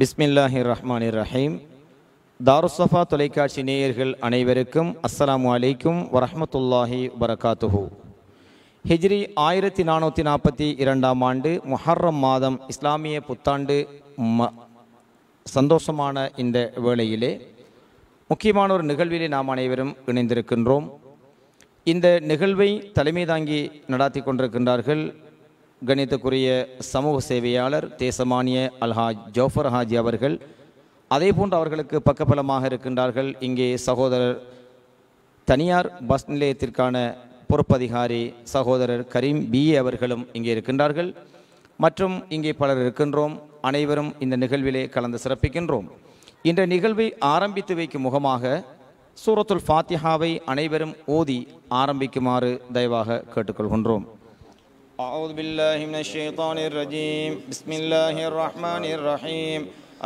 பிஸ்மில்லாஹி ரஹ்மானி ரஹீம் தாருசஃபா தொலைக்காட்சி நேயர்கள் அனைவருக்கும் அஸ்லாம் வலைக்கும் வரமத்துல்லாஹி வரகாத்துஹூ ஹிஜ்ரி ஆயிரத்தி நானூற்றி நாற்பத்தி இரண்டாம் ஆண்டு முஹர்ரம் மாதம் இஸ்லாமிய புத்தாண்டு ம சந்தோஷமான இந்த வேளையிலே முக்கியமான ஒரு நிகழ்விலே நாம் அனைவரும் இணைந்திருக்கின்றோம் இந்த நிகழ்வை தலைமை தாங்கி நடாத்தி கொண்டிருக்கின்றார்கள் கணித்துக்குரிய சமூக சேவையாளர் தேசமானிய அல்ஹாஜ் ஜோஃபர் ஹாஜி அவர்கள் அதே போன்று அவர்களுக்கு பக்கபலமாக இருக்கின்றார்கள் இங்கே சகோதரர் தனியார் பஸ் நிலையத்திற்கான பொறுப்பதிகாரி சகோதரர் கரீம் பிஏ அவர்களும் இங்கே இருக்கின்றார்கள் மற்றும் இங்கே பலர் இருக்கின்றோம் அனைவரும் இந்த நிகழ்விலே கலந்து சிறப்பிக்கின்றோம் இந்த நிகழ்வை ஆரம்பித்து வைக்கும் முகமாக சூரத்துல் ஃபாத்திஹாவை அனைவரும் ஓதி ஆரம்பிக்குமாறு தயவாக கேட்டுக்கொள்கின்றோம் أعوذ بالله من الشيطان الرجيم بسم الله الرحمن الرحيم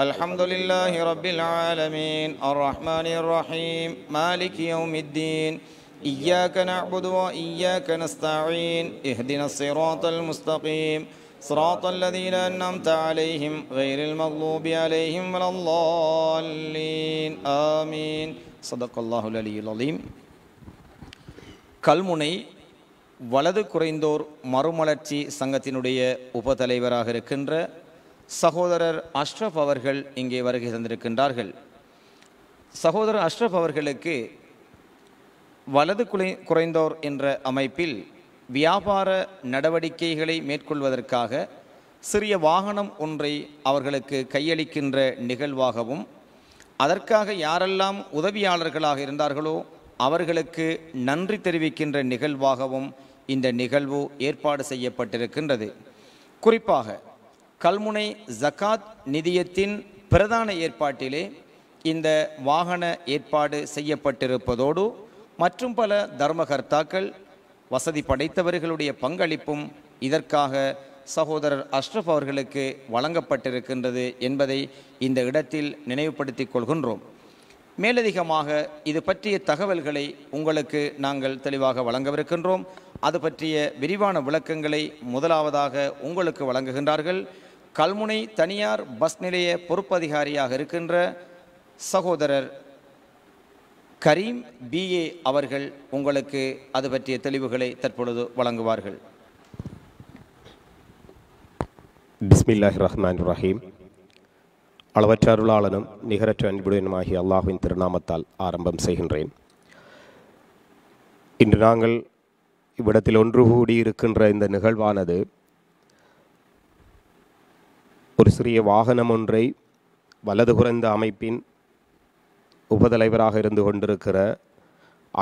الحمد لله رب العالمين الرحمن الرحيم مالك يوم الدين إياك نعبد وإياك نستعين اهدنا الصراط المستقيم صراط الذين أنعمت عليهم غير المغلوب عليهم ولا الضالين آمين صدق الله العلي العظيم கல்முனை வலது குறைந்தோர் மறுமலர்ச்சி சங்கத்தினுடைய உபதலைவராக இருக்கின்ற சகோதரர் அஷ்ரப் அவர்கள் இங்கே வருகை தந்திருக்கின்றார்கள் சகோதரர் அஷ்ரப் அவர்களுக்கு வலது குலை குறைந்தோர் என்ற அமைப்பில் வியாபார நடவடிக்கைகளை மேற்கொள்வதற்காக சிறிய வாகனம் ஒன்றை அவர்களுக்கு கையளிக்கின்ற நிகழ்வாகவும் அதற்காக யாரெல்லாம் உதவியாளர்களாக இருந்தார்களோ அவர்களுக்கு நன்றி தெரிவிக்கின்ற நிகழ்வாகவும் இந்த நிகழ்வு ஏற்பாடு செய்யப்பட்டிருக்கின்றது குறிப்பாக கல்முனை ஜக்காத் நிதியத்தின் பிரதான ஏற்பாட்டிலே இந்த வாகன ஏற்பாடு செய்யப்பட்டிருப்பதோடு மற்றும் பல தர்மகர்த்தாக்கள் வசதி படைத்தவர்களுடைய பங்களிப்பும் இதற்காக சகோதரர் அஷ்ரஃப் அவர்களுக்கு வழங்கப்பட்டிருக்கின்றது என்பதை இந்த இடத்தில் நினைவுபடுத்திக் கொள்கின்றோம் மேலதிகமாக இது பற்றிய தகவல்களை உங்களுக்கு நாங்கள் தெளிவாக வழங்கவிருக்கின்றோம் அது பற்றிய விரிவான விளக்கங்களை முதலாவதாக உங்களுக்கு வழங்குகின்றார்கள் கல்முனை தனியார் பஸ் நிலைய பொறுப்பதிகாரியாக இருக்கின்ற சகோதரர் கரீம் பிஏ அவர்கள் உங்களுக்கு அது பற்றிய தெளிவுகளை தற்பொழுது வழங்குவார்கள் பிஸ்மில்லாஹி ரஹ்மான் ரஹீம் அளவற்ற அருளாளனும் நிகரற்ற அன்புடனுமாகிய அல்லாஹுவின் திருநாமத்தால் ஆரம்பம் செய்கின்றேன் இன்று நாங்கள் இவ்விடத்தில் ஒன்று கூடி இருக்கின்ற இந்த நிகழ்வானது ஒரு சிறிய வாகனம் ஒன்றை வலது குறைந்த அமைப்பின் உபதலைவராக இருந்து கொண்டிருக்கிற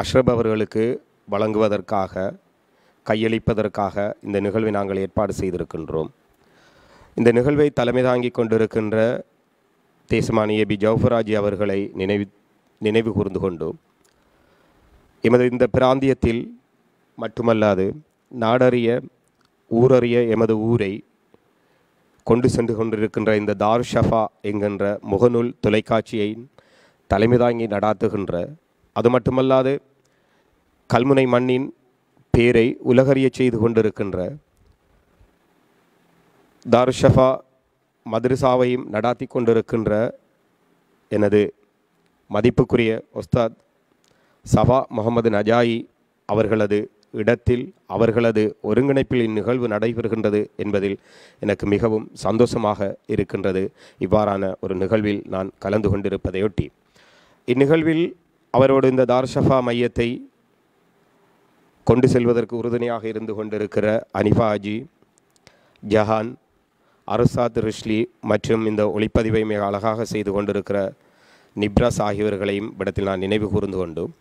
அஷ்ரப் அவர்களுக்கு வழங்குவதற்காக கையளிப்பதற்காக இந்த நிகழ்வை நாங்கள் ஏற்பாடு செய்திருக்கின்றோம் இந்த நிகழ்வை தலைமை தாங்கி கொண்டிருக்கின்ற தேசமானிய பி ஜவுஃபராஜி அவர்களை நினைவு நினைவு கூர்ந்து கொண்டோம் எமது இந்த பிராந்தியத்தில் மட்டுமல்லாது நாடறிய ஊரறிய எமது ஊரை கொண்டு சென்று கொண்டிருக்கின்ற இந்த தார் ஷஃபா என்கின்ற முகநூல் தொலைக்காட்சியை தலைமை தாங்கி நடாத்துகின்ற அது மட்டுமல்லாது கல்முனை மண்ணின் பேரை உலகறிய செய்து கொண்டிருக்கின்ற தார் ஷஃபா மதுரசாவையும் நடாத்தி கொண்டிருக்கின்ற எனது மதிப்புக்குரிய ஒஸ்தாத் சஃபா முகமது நஜாயி அவர்களது இடத்தில் அவர்களது ஒருங்கிணைப்பில் இந்நிகழ்வு நடைபெறுகின்றது என்பதில் எனக்கு மிகவும் சந்தோஷமாக இருக்கின்றது இவ்வாறான ஒரு நிகழ்வில் நான் கலந்து கொண்டிருப்பதையொட்டி இந்நிகழ்வில் அவரோடு இந்த தார்ஷஃபா மையத்தை கொண்டு செல்வதற்கு உறுதுணையாக இருந்து கொண்டிருக்கிற அனிஃபாஜி ஜஹான் அருசாத் ரிஷ்லி மற்றும் இந்த ஒளிப்பதிவை மிக அழகாக செய்து கொண்டிருக்கிற நிப்ராஸ் ஆகியவர்களையும் இடத்தில் நான் நினைவு கூர்ந்து கொண்டோம்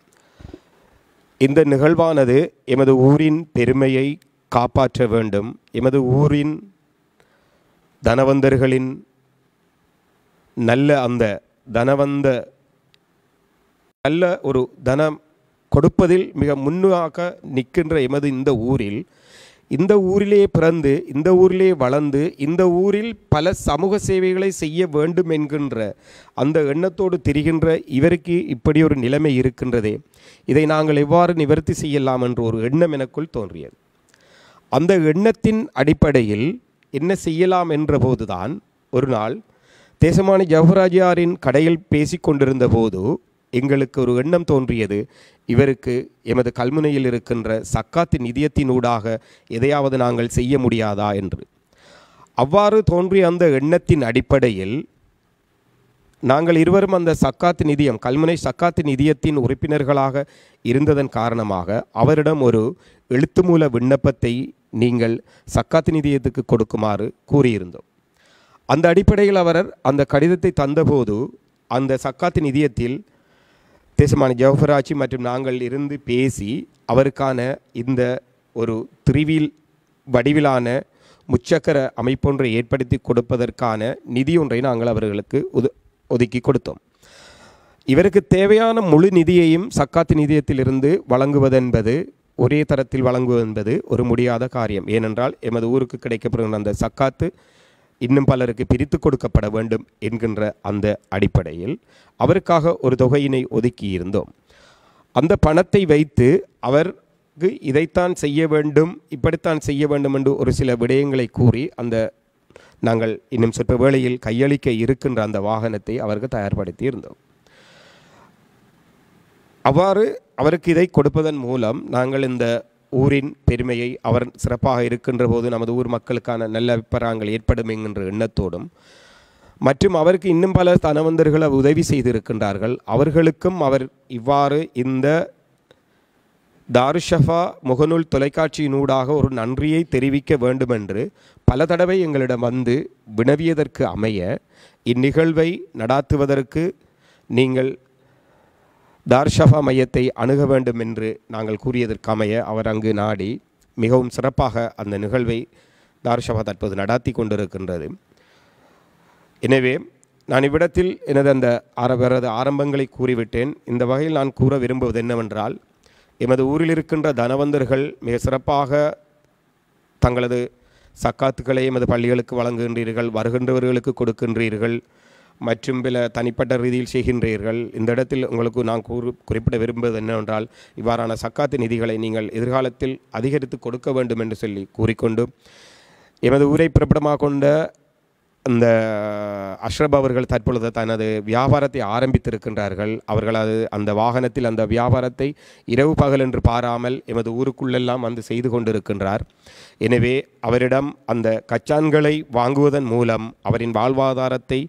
இந்த நிகழ்வானது எமது ஊரின் பெருமையை காப்பாற்ற வேண்டும் எமது ஊரின் தனவந்தர்களின் நல்ல அந்த தனவந்த நல்ல ஒரு தனம் கொடுப்பதில் மிக முன்னாக நிற்கின்ற எமது இந்த ஊரில் இந்த ஊரிலே பிறந்து இந்த ஊரிலே வளர்ந்து இந்த ஊரில் பல சமூக சேவைகளை செய்ய வேண்டும் என்கின்ற அந்த எண்ணத்தோடு திரிகின்ற இவருக்கு இப்படி ஒரு நிலைமை இருக்கின்றதே இதை நாங்கள் எவ்வாறு நிவர்த்தி செய்யலாம் என்ற ஒரு எண்ணம் எனக்குள் தோன்றியது அந்த எண்ணத்தின் அடிப்படையில் என்ன செய்யலாம் என்றபோதுதான் ஒரு நாள் தேசமான ஜவஹராஜியாரின் கடையில் பேசிக்கொண்டிருந்த போது எங்களுக்கு ஒரு எண்ணம் தோன்றியது இவருக்கு எமது கல்முனையில் இருக்கின்ற சக்காத்து நிதியத்தினூடாக எதையாவது நாங்கள் செய்ய முடியாதா என்று அவ்வாறு தோன்றிய அந்த எண்ணத்தின் அடிப்படையில் நாங்கள் இருவரும் அந்த சக்காத்து நிதியம் கல்முனை சக்காத்து நிதியத்தின் உறுப்பினர்களாக இருந்ததன் காரணமாக அவரிடம் ஒரு எழுத்து மூல விண்ணப்பத்தை நீங்கள் சக்காத்து நிதியத்துக்கு கொடுக்குமாறு கூறியிருந்தோம் அந்த அடிப்படையில் அவர் அந்த கடிதத்தை தந்தபோது அந்த சக்காத்து நிதியத்தில் தேசமான ஜவஹராஜி மற்றும் நாங்கள் இருந்து பேசி அவருக்கான இந்த ஒரு திருவில் வடிவிலான முச்சக்கர அமைப்பொன்றை ஏற்படுத்தி கொடுப்பதற்கான நிதி ஒன்றை நாங்கள் அவர்களுக்கு ஒது ஒதுக்கி கொடுத்தோம் இவருக்கு தேவையான முழு நிதியையும் சக்காத்து நிதியத்திலிருந்து வழங்குவதென்பது ஒரே தரத்தில் வழங்குவதென்பது ஒரு முடியாத காரியம் ஏனென்றால் எமது ஊருக்கு கிடைக்கப்படுகின்ற அந்த சக்காத்து இன்னும் பலருக்கு பிரித்து கொடுக்கப்பட வேண்டும் என்கின்ற அந்த அடிப்படையில் அவருக்காக ஒரு தொகையினை ஒதுக்கியிருந்தோம் அந்த பணத்தை வைத்து அவருக்கு இதைத்தான் செய்ய வேண்டும் இப்படித்தான் செய்ய வேண்டும் என்று ஒரு சில விடயங்களை கூறி அந்த நாங்கள் இன்னும் சொற்ப வேளையில் கையளிக்க இருக்கின்ற அந்த வாகனத்தை அவருக்கு தயார்படுத்தி இருந்தோம் அவ்வாறு அவருக்கு இதை கொடுப்பதன் மூலம் நாங்கள் இந்த ஊரின் பெருமையை அவர் சிறப்பாக இருக்கின்ற போது நமது ஊர் மக்களுக்கான நல்ல அபிப்பிராயங்கள் ஏற்படும் என்கின்ற எண்ணத்தோடும் மற்றும் அவருக்கு இன்னும் பல தனவந்தர்கள் உதவி செய்திருக்கின்றார்கள் அவர்களுக்கும் அவர் இவ்வாறு இந்த தாருஷஃபா முகநூல் தொலைக்காட்சியினூடாக ஒரு நன்றியை தெரிவிக்க வேண்டுமென்று பல தடவை எங்களிடம் வந்து வினவியதற்கு அமைய இந்நிகழ்வை நடாத்துவதற்கு நீங்கள் தார்ஷஃபா மையத்தை அணுக வேண்டும் என்று நாங்கள் கூறியதற்கமைய அவர் அங்கு நாடி மிகவும் சிறப்பாக அந்த நிகழ்வை தார்ஷஃபா தற்போது நடாத்தி கொண்டிருக்கின்றது எனவே நான் இவ்விடத்தில் எனது அந்த அவரது ஆரம்பங்களை கூறிவிட்டேன் இந்த வகையில் நான் கூற விரும்புவது என்னவென்றால் எமது ஊரில் இருக்கின்ற தனவந்தர்கள் மிக சிறப்பாக தங்களது சக்காத்துக்களை எமது பள்ளிகளுக்கு வழங்குகின்றீர்கள் வருகின்றவர்களுக்கு கொடுக்கின்றீர்கள் மற்றும் பில தனிப்பட்ட ரீதியில் செய்கின்றீர்கள் இந்த இடத்தில் உங்களுக்கு நான் கூறு குறிப்பிட விரும்புவது என்னவென்றால் இவ்வாறான சக்காத்து நிதிகளை நீங்கள் எதிர்காலத்தில் அதிகரித்து கொடுக்க வேண்டும் என்று சொல்லி கூறிக்கொண்டு எமது ஊரை பிறப்பிடமாக கொண்ட இந்த அஷ்ரப் அவர்கள் தற்பொழுது தனது வியாபாரத்தை ஆரம்பித்திருக்கின்றார்கள் அவர்கள் அது அந்த வாகனத்தில் அந்த வியாபாரத்தை இரவு பகல் என்று பாராமல் எமது ஊருக்குள்ளெல்லாம் வந்து செய்து கொண்டிருக்கின்றார் எனவே அவரிடம் அந்த கச்சான்களை வாங்குவதன் மூலம் அவரின் வாழ்வாதாரத்தை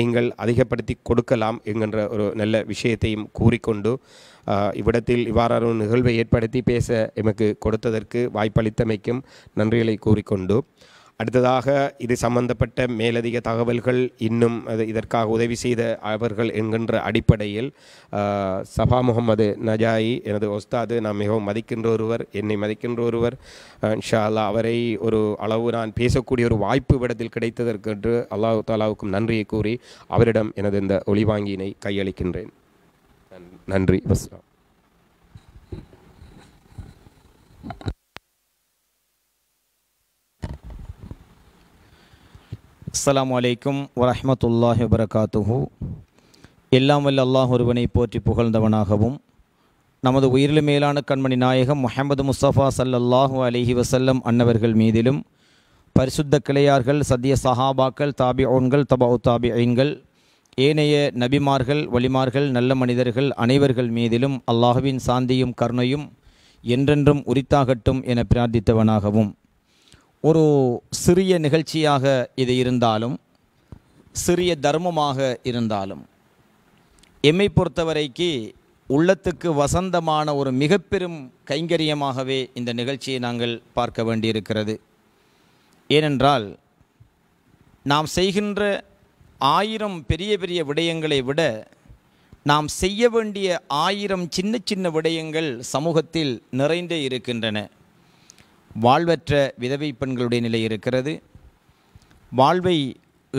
நீங்கள் அதிகப்படுத்தி கொடுக்கலாம் என்கின்ற ஒரு நல்ல விஷயத்தையும் கூறிக்கொண்டு இவ்விடத்தில் இவ்வாறான ஒரு நிகழ்வை ஏற்படுத்தி பேச எமக்கு கொடுத்ததற்கு வாய்ப்பளித்தமைக்கும் நன்றிகளை கூறிக்கொண்டு அடுத்ததாக இது சம்பந்தப்பட்ட மேலதிக தகவல்கள் இன்னும் அது இதற்காக உதவி செய்த அவர்கள் என்கின்ற அடிப்படையில் சபா முகமது நஜாயி எனது ஒஸ்தாது நான் மிகவும் மதிக்கின்ற ஒருவர் என்னை மதிக்கின்ற ஒருவர் இன்ஷா அவரை ஒரு அளவு நான் பேசக்கூடிய ஒரு வாய்ப்பு விடத்தில் கிடைத்ததற்கென்று அல்லாஹு தாலாவுக்கும் நன்றியை கூறி அவரிடம் எனது இந்த ஒளிவாங்கியினை கையளிக்கின்றேன் நன்றி வஸ்லாம் அஸ்லாம் வலைக்கும் வரமத்துல்லாஹி வரகாத்துஹு எல்லாம் வல்ல அல்லாஹ் ஒருவனை போற்றி புகழ்ந்தவனாகவும் நமது உயிரில் மேலான கண்மணி நாயகம் முஹமது முஸ்தபா சல்லல்லாஹு அலிஹி வசல்லம் அன்னவர்கள் மீதிலும் பரிசுத்த கிளையார்கள் சத்திய சஹாபாக்கள் தாபி ஓன்கள் தபா தாபி ஐன்கள் ஏனைய நபிமார்கள் வலிமார்கள் நல்ல மனிதர்கள் அனைவர்கள் மீதிலும் அல்லாஹுவின் சாந்தியும் கருணையும் என்றென்றும் உரித்தாகட்டும் என பிரார்த்தித்தவனாகவும் ஒரு சிறிய நிகழ்ச்சியாக இது இருந்தாலும் சிறிய தர்மமாக இருந்தாலும் எம்மை பொறுத்தவரைக்கு உள்ளத்துக்கு வசந்தமான ஒரு மிக பெரும் கைங்கரியமாகவே இந்த நிகழ்ச்சியை நாங்கள் பார்க்க வேண்டியிருக்கிறது ஏனென்றால் நாம் செய்கின்ற ஆயிரம் பெரிய பெரிய விடயங்களை விட நாம் செய்ய வேண்டிய ஆயிரம் சின்ன சின்ன விடயங்கள் சமூகத்தில் நிறைந்தே இருக்கின்றன வாழ்வற்ற விதவை பெண்களுடைய நிலை இருக்கிறது வாழ்வை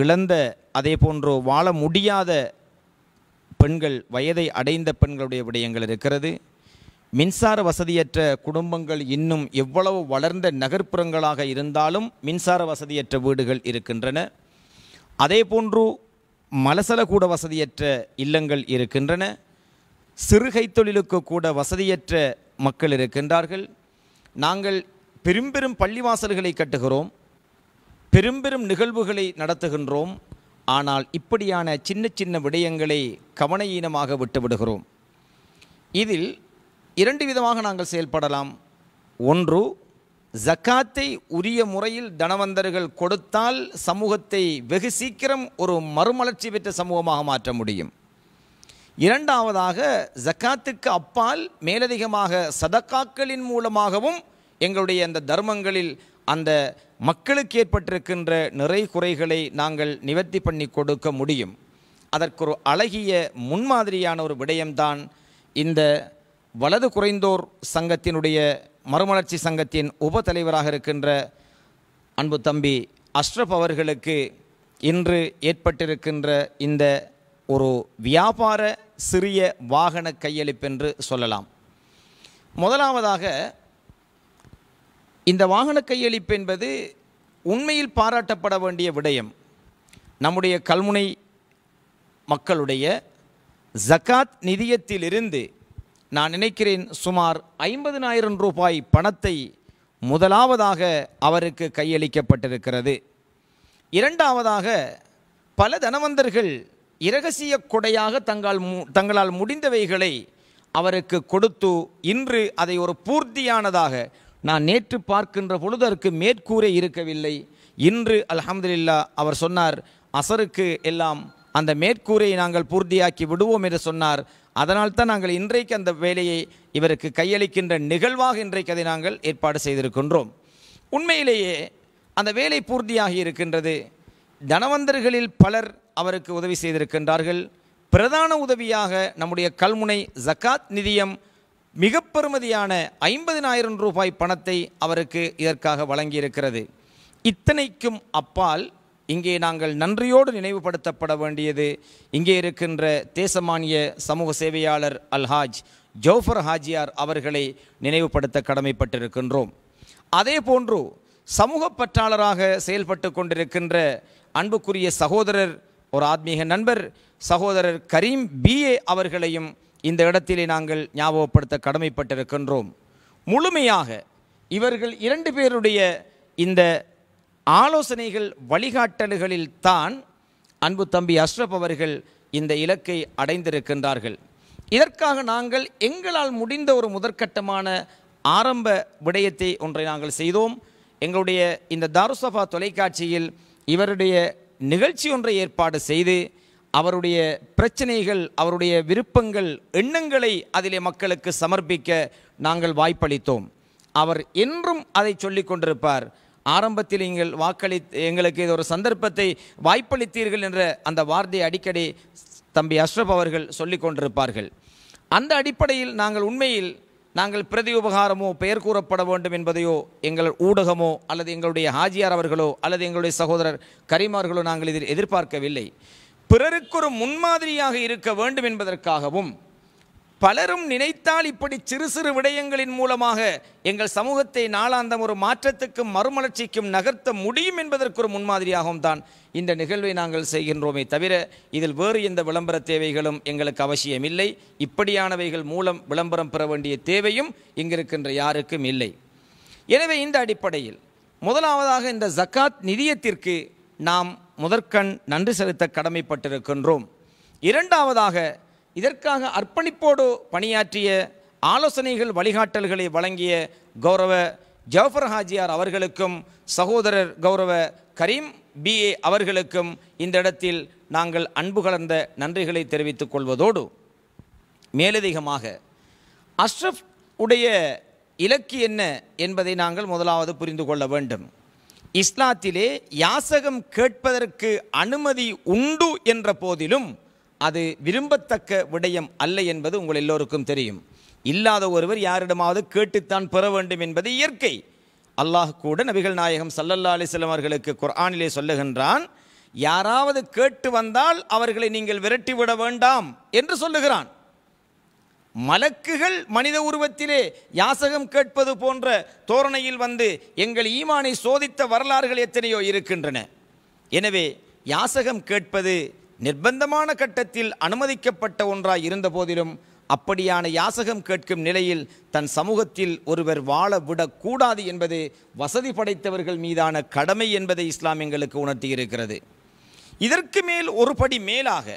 இழந்த அதே போன்றோ வாழ முடியாத பெண்கள் வயதை அடைந்த பெண்களுடைய விடயங்கள் இருக்கிறது மின்சார வசதியற்ற குடும்பங்கள் இன்னும் எவ்வளவு வளர்ந்த நகர்ப்புறங்களாக இருந்தாலும் மின்சார வசதியற்ற வீடுகள் இருக்கின்றன அதே போன்று மலசல கூட வசதியற்ற இல்லங்கள் இருக்கின்றன சிறுகை தொழிலுக்கு கூட வசதியற்ற மக்கள் இருக்கின்றார்கள் நாங்கள் பெரும்பெரும் பள்ளிவாசல்களை கட்டுகிறோம் பெரும்பெரும் நிகழ்வுகளை நடத்துகின்றோம் ஆனால் இப்படியான சின்ன சின்ன விடயங்களை கவனயீனமாக விட்டுவிடுகிறோம் இதில் இரண்டு விதமாக நாங்கள் செயல்படலாம் ஒன்று ஜக்காத்தை உரிய முறையில் தனவந்தர்கள் கொடுத்தால் சமூகத்தை வெகு சீக்கிரம் ஒரு மறுமலர்ச்சி பெற்ற சமூகமாக மாற்ற முடியும் இரண்டாவதாக ஜக்காத்துக்கு அப்பால் மேலதிகமாக சதக்காக்களின் மூலமாகவும் எங்களுடைய அந்த தர்மங்களில் அந்த மக்களுக்கு ஏற்பட்டிருக்கின்ற நிறை குறைகளை நாங்கள் நிவர்த்தி பண்ணி கொடுக்க முடியும் அதற்கு ஒரு அழகிய முன்மாதிரியான ஒரு விடயம்தான் இந்த வலது குறைந்தோர் சங்கத்தினுடைய மறுமலர்ச்சி சங்கத்தின் உப தலைவராக இருக்கின்ற அன்பு தம்பி அஷ்ரப் அவர்களுக்கு இன்று ஏற்பட்டிருக்கின்ற இந்த ஒரு வியாபார சிறிய வாகன கையளிப்பென்று என்று சொல்லலாம் முதலாவதாக இந்த வாகன கையளிப்பு என்பது உண்மையில் பாராட்டப்பட வேண்டிய விடயம் நம்முடைய கல்முனை மக்களுடைய ஜக்காத் நிதியத்திலிருந்து நான் நினைக்கிறேன் சுமார் ஐம்பதுனாயிரம் ரூபாய் பணத்தை முதலாவதாக அவருக்கு கையளிக்கப்பட்டிருக்கிறது இரண்டாவதாக பல தனவந்தர்கள் இரகசிய கொடையாக தங்கள் தங்களால் முடிந்தவைகளை அவருக்கு கொடுத்து இன்று அதை ஒரு பூர்த்தியானதாக நான் நேற்று பார்க்கின்ற பொழுது அதற்கு மேற்கூரை இருக்கவில்லை இன்று அலமதுல்லா அவர் சொன்னார் அசருக்கு எல்லாம் அந்த மேற்கூரையை நாங்கள் பூர்த்தியாக்கி விடுவோம் என்று சொன்னார் அதனால்தான் நாங்கள் இன்றைக்கு அந்த வேலையை இவருக்கு கையளிக்கின்ற நிகழ்வாக இன்றைக்கு அதை நாங்கள் ஏற்பாடு செய்திருக்கின்றோம் உண்மையிலேயே அந்த வேலை பூர்த்தியாகி இருக்கின்றது தனவந்தர்களில் பலர் அவருக்கு உதவி செய்திருக்கின்றார்கள் பிரதான உதவியாக நம்முடைய கல்முனை ஜக்காத் நிதியம் மிக பெறுமதியான ஐம்பதினாயிரம் ரூபாய் பணத்தை அவருக்கு இதற்காக வழங்கியிருக்கிறது இத்தனைக்கும் அப்பால் இங்கே நாங்கள் நன்றியோடு நினைவுபடுத்தப்பட வேண்டியது இங்கே இருக்கின்ற தேசமானிய சமூக சேவையாளர் அல்ஹாஜ் ஜோஃபர் ஹாஜியார் அவர்களை நினைவுபடுத்த கடமைப்பட்டிருக்கின்றோம் அதே போன்று சமூக பற்றாளராக செயல்பட்டு கொண்டிருக்கின்ற அன்புக்குரிய சகோதரர் ஒரு ஆத்மீக நண்பர் சகோதரர் கரீம் பிஏ அவர்களையும் இந்த இடத்திலே நாங்கள் ஞாபகப்படுத்த கடமைப்பட்டிருக்கின்றோம் முழுமையாக இவர்கள் இரண்டு பேருடைய இந்த ஆலோசனைகள் வழிகாட்டல்களில் தான் அன்பு தம்பி அஷ்ரப் அவர்கள் இந்த இலக்கை அடைந்திருக்கின்றார்கள் இதற்காக நாங்கள் எங்களால் முடிந்த ஒரு முதற்கட்டமான ஆரம்ப விடயத்தை ஒன்றை நாங்கள் செய்தோம் எங்களுடைய இந்த தாருசபா தொலைக்காட்சியில் இவருடைய நிகழ்ச்சி ஒன்றை ஏற்பாடு செய்து அவருடைய பிரச்சனைகள் அவருடைய விருப்பங்கள் எண்ணங்களை அதிலே மக்களுக்கு சமர்ப்பிக்க நாங்கள் வாய்ப்பளித்தோம் அவர் என்றும் அதை சொல்லி கொண்டிருப்பார் ஆரம்பத்தில் நீங்கள் வாக்களி எங்களுக்கு இது ஒரு சந்தர்ப்பத்தை வாய்ப்பளித்தீர்கள் என்ற அந்த வார்த்தையை அடிக்கடி தம்பி அஷ்ரப் அவர்கள் சொல்லி கொண்டிருப்பார்கள் அந்த அடிப்படையில் நாங்கள் உண்மையில் நாங்கள் பிரதி உபகாரமோ பெயர் கூறப்பட வேண்டும் என்பதையோ எங்கள் ஊடகமோ அல்லது எங்களுடைய ஹாஜியார் அவர்களோ அல்லது எங்களுடைய சகோதரர் கரிமார்களோ நாங்கள் இதில் எதிர்பார்க்கவில்லை பிறருக்கு ஒரு முன்மாதிரியாக இருக்க வேண்டும் என்பதற்காகவும் பலரும் நினைத்தால் இப்படி சிறு சிறு விடயங்களின் மூலமாக எங்கள் சமூகத்தை நாளாந்தம் ஒரு மாற்றத்துக்கும் மறுமலர்ச்சிக்கும் நகர்த்த முடியும் என்பதற்கு ஒரு முன்மாதிரியாகவும் தான் இந்த நிகழ்வை நாங்கள் செய்கின்றோமே தவிர இதில் வேறு எந்த விளம்பர தேவைகளும் எங்களுக்கு அவசியமில்லை இப்படியானவைகள் மூலம் விளம்பரம் பெற வேண்டிய தேவையும் இங்கிருக்கின்ற யாருக்கும் இல்லை எனவே இந்த அடிப்படையில் முதலாவதாக இந்த ஜக்காத் நிதியத்திற்கு நாம் முதற்கண் நன்றி செலுத்த கடமைப்பட்டிருக்கின்றோம் இரண்டாவதாக இதற்காக அர்ப்பணிப்போடு பணியாற்றிய ஆலோசனைகள் வழிகாட்டல்களை வழங்கிய கௌரவ ஜவஃபர் ஹாஜியார் அவர்களுக்கும் சகோதரர் கௌரவ கரீம் பிஏ அவர்களுக்கும் இந்த இடத்தில் நாங்கள் அன்பு கலர்ந்த நன்றிகளை தெரிவித்துக் கொள்வதோடு மேலதிகமாக அஷ்ரஃப் உடைய இலக்கு என்ன என்பதை நாங்கள் முதலாவது புரிந்து கொள்ள வேண்டும் இஸ்லாத்திலே யாசகம் கேட்பதற்கு அனுமதி உண்டு என்ற போதிலும் அது விரும்பத்தக்க விடயம் அல்ல என்பது உங்கள் எல்லோருக்கும் தெரியும் இல்லாத ஒருவர் யாரிடமாவது கேட்டுத்தான் பெற வேண்டும் என்பது இயற்கை அல்லாஹ் கூட நபிகள் நாயகம் சல்லல்லா அலிஸ்லாம் அவர்களுக்கு குர்ஆனிலே சொல்லுகின்றான் யாராவது கேட்டு வந்தால் அவர்களை நீங்கள் விரட்டி விட வேண்டாம் என்று சொல்லுகிறான் மலக்குகள் மனித உருவத்திலே யாசகம் கேட்பது போன்ற தோரணையில் வந்து எங்கள் ஈமானை சோதித்த வரலாறுகள் எத்தனையோ இருக்கின்றன எனவே யாசகம் கேட்பது நிர்பந்தமான கட்டத்தில் அனுமதிக்கப்பட்ட ஒன்றாய் இருந்த போதிலும் அப்படியான யாசகம் கேட்கும் நிலையில் தன் சமூகத்தில் ஒருவர் வாழ விடக்கூடாது என்பது வசதி படைத்தவர்கள் மீதான கடமை என்பதை இஸ்லாம் எங்களுக்கு உணர்த்தி இருக்கிறது இதற்கு மேல் ஒரு படி மேலாக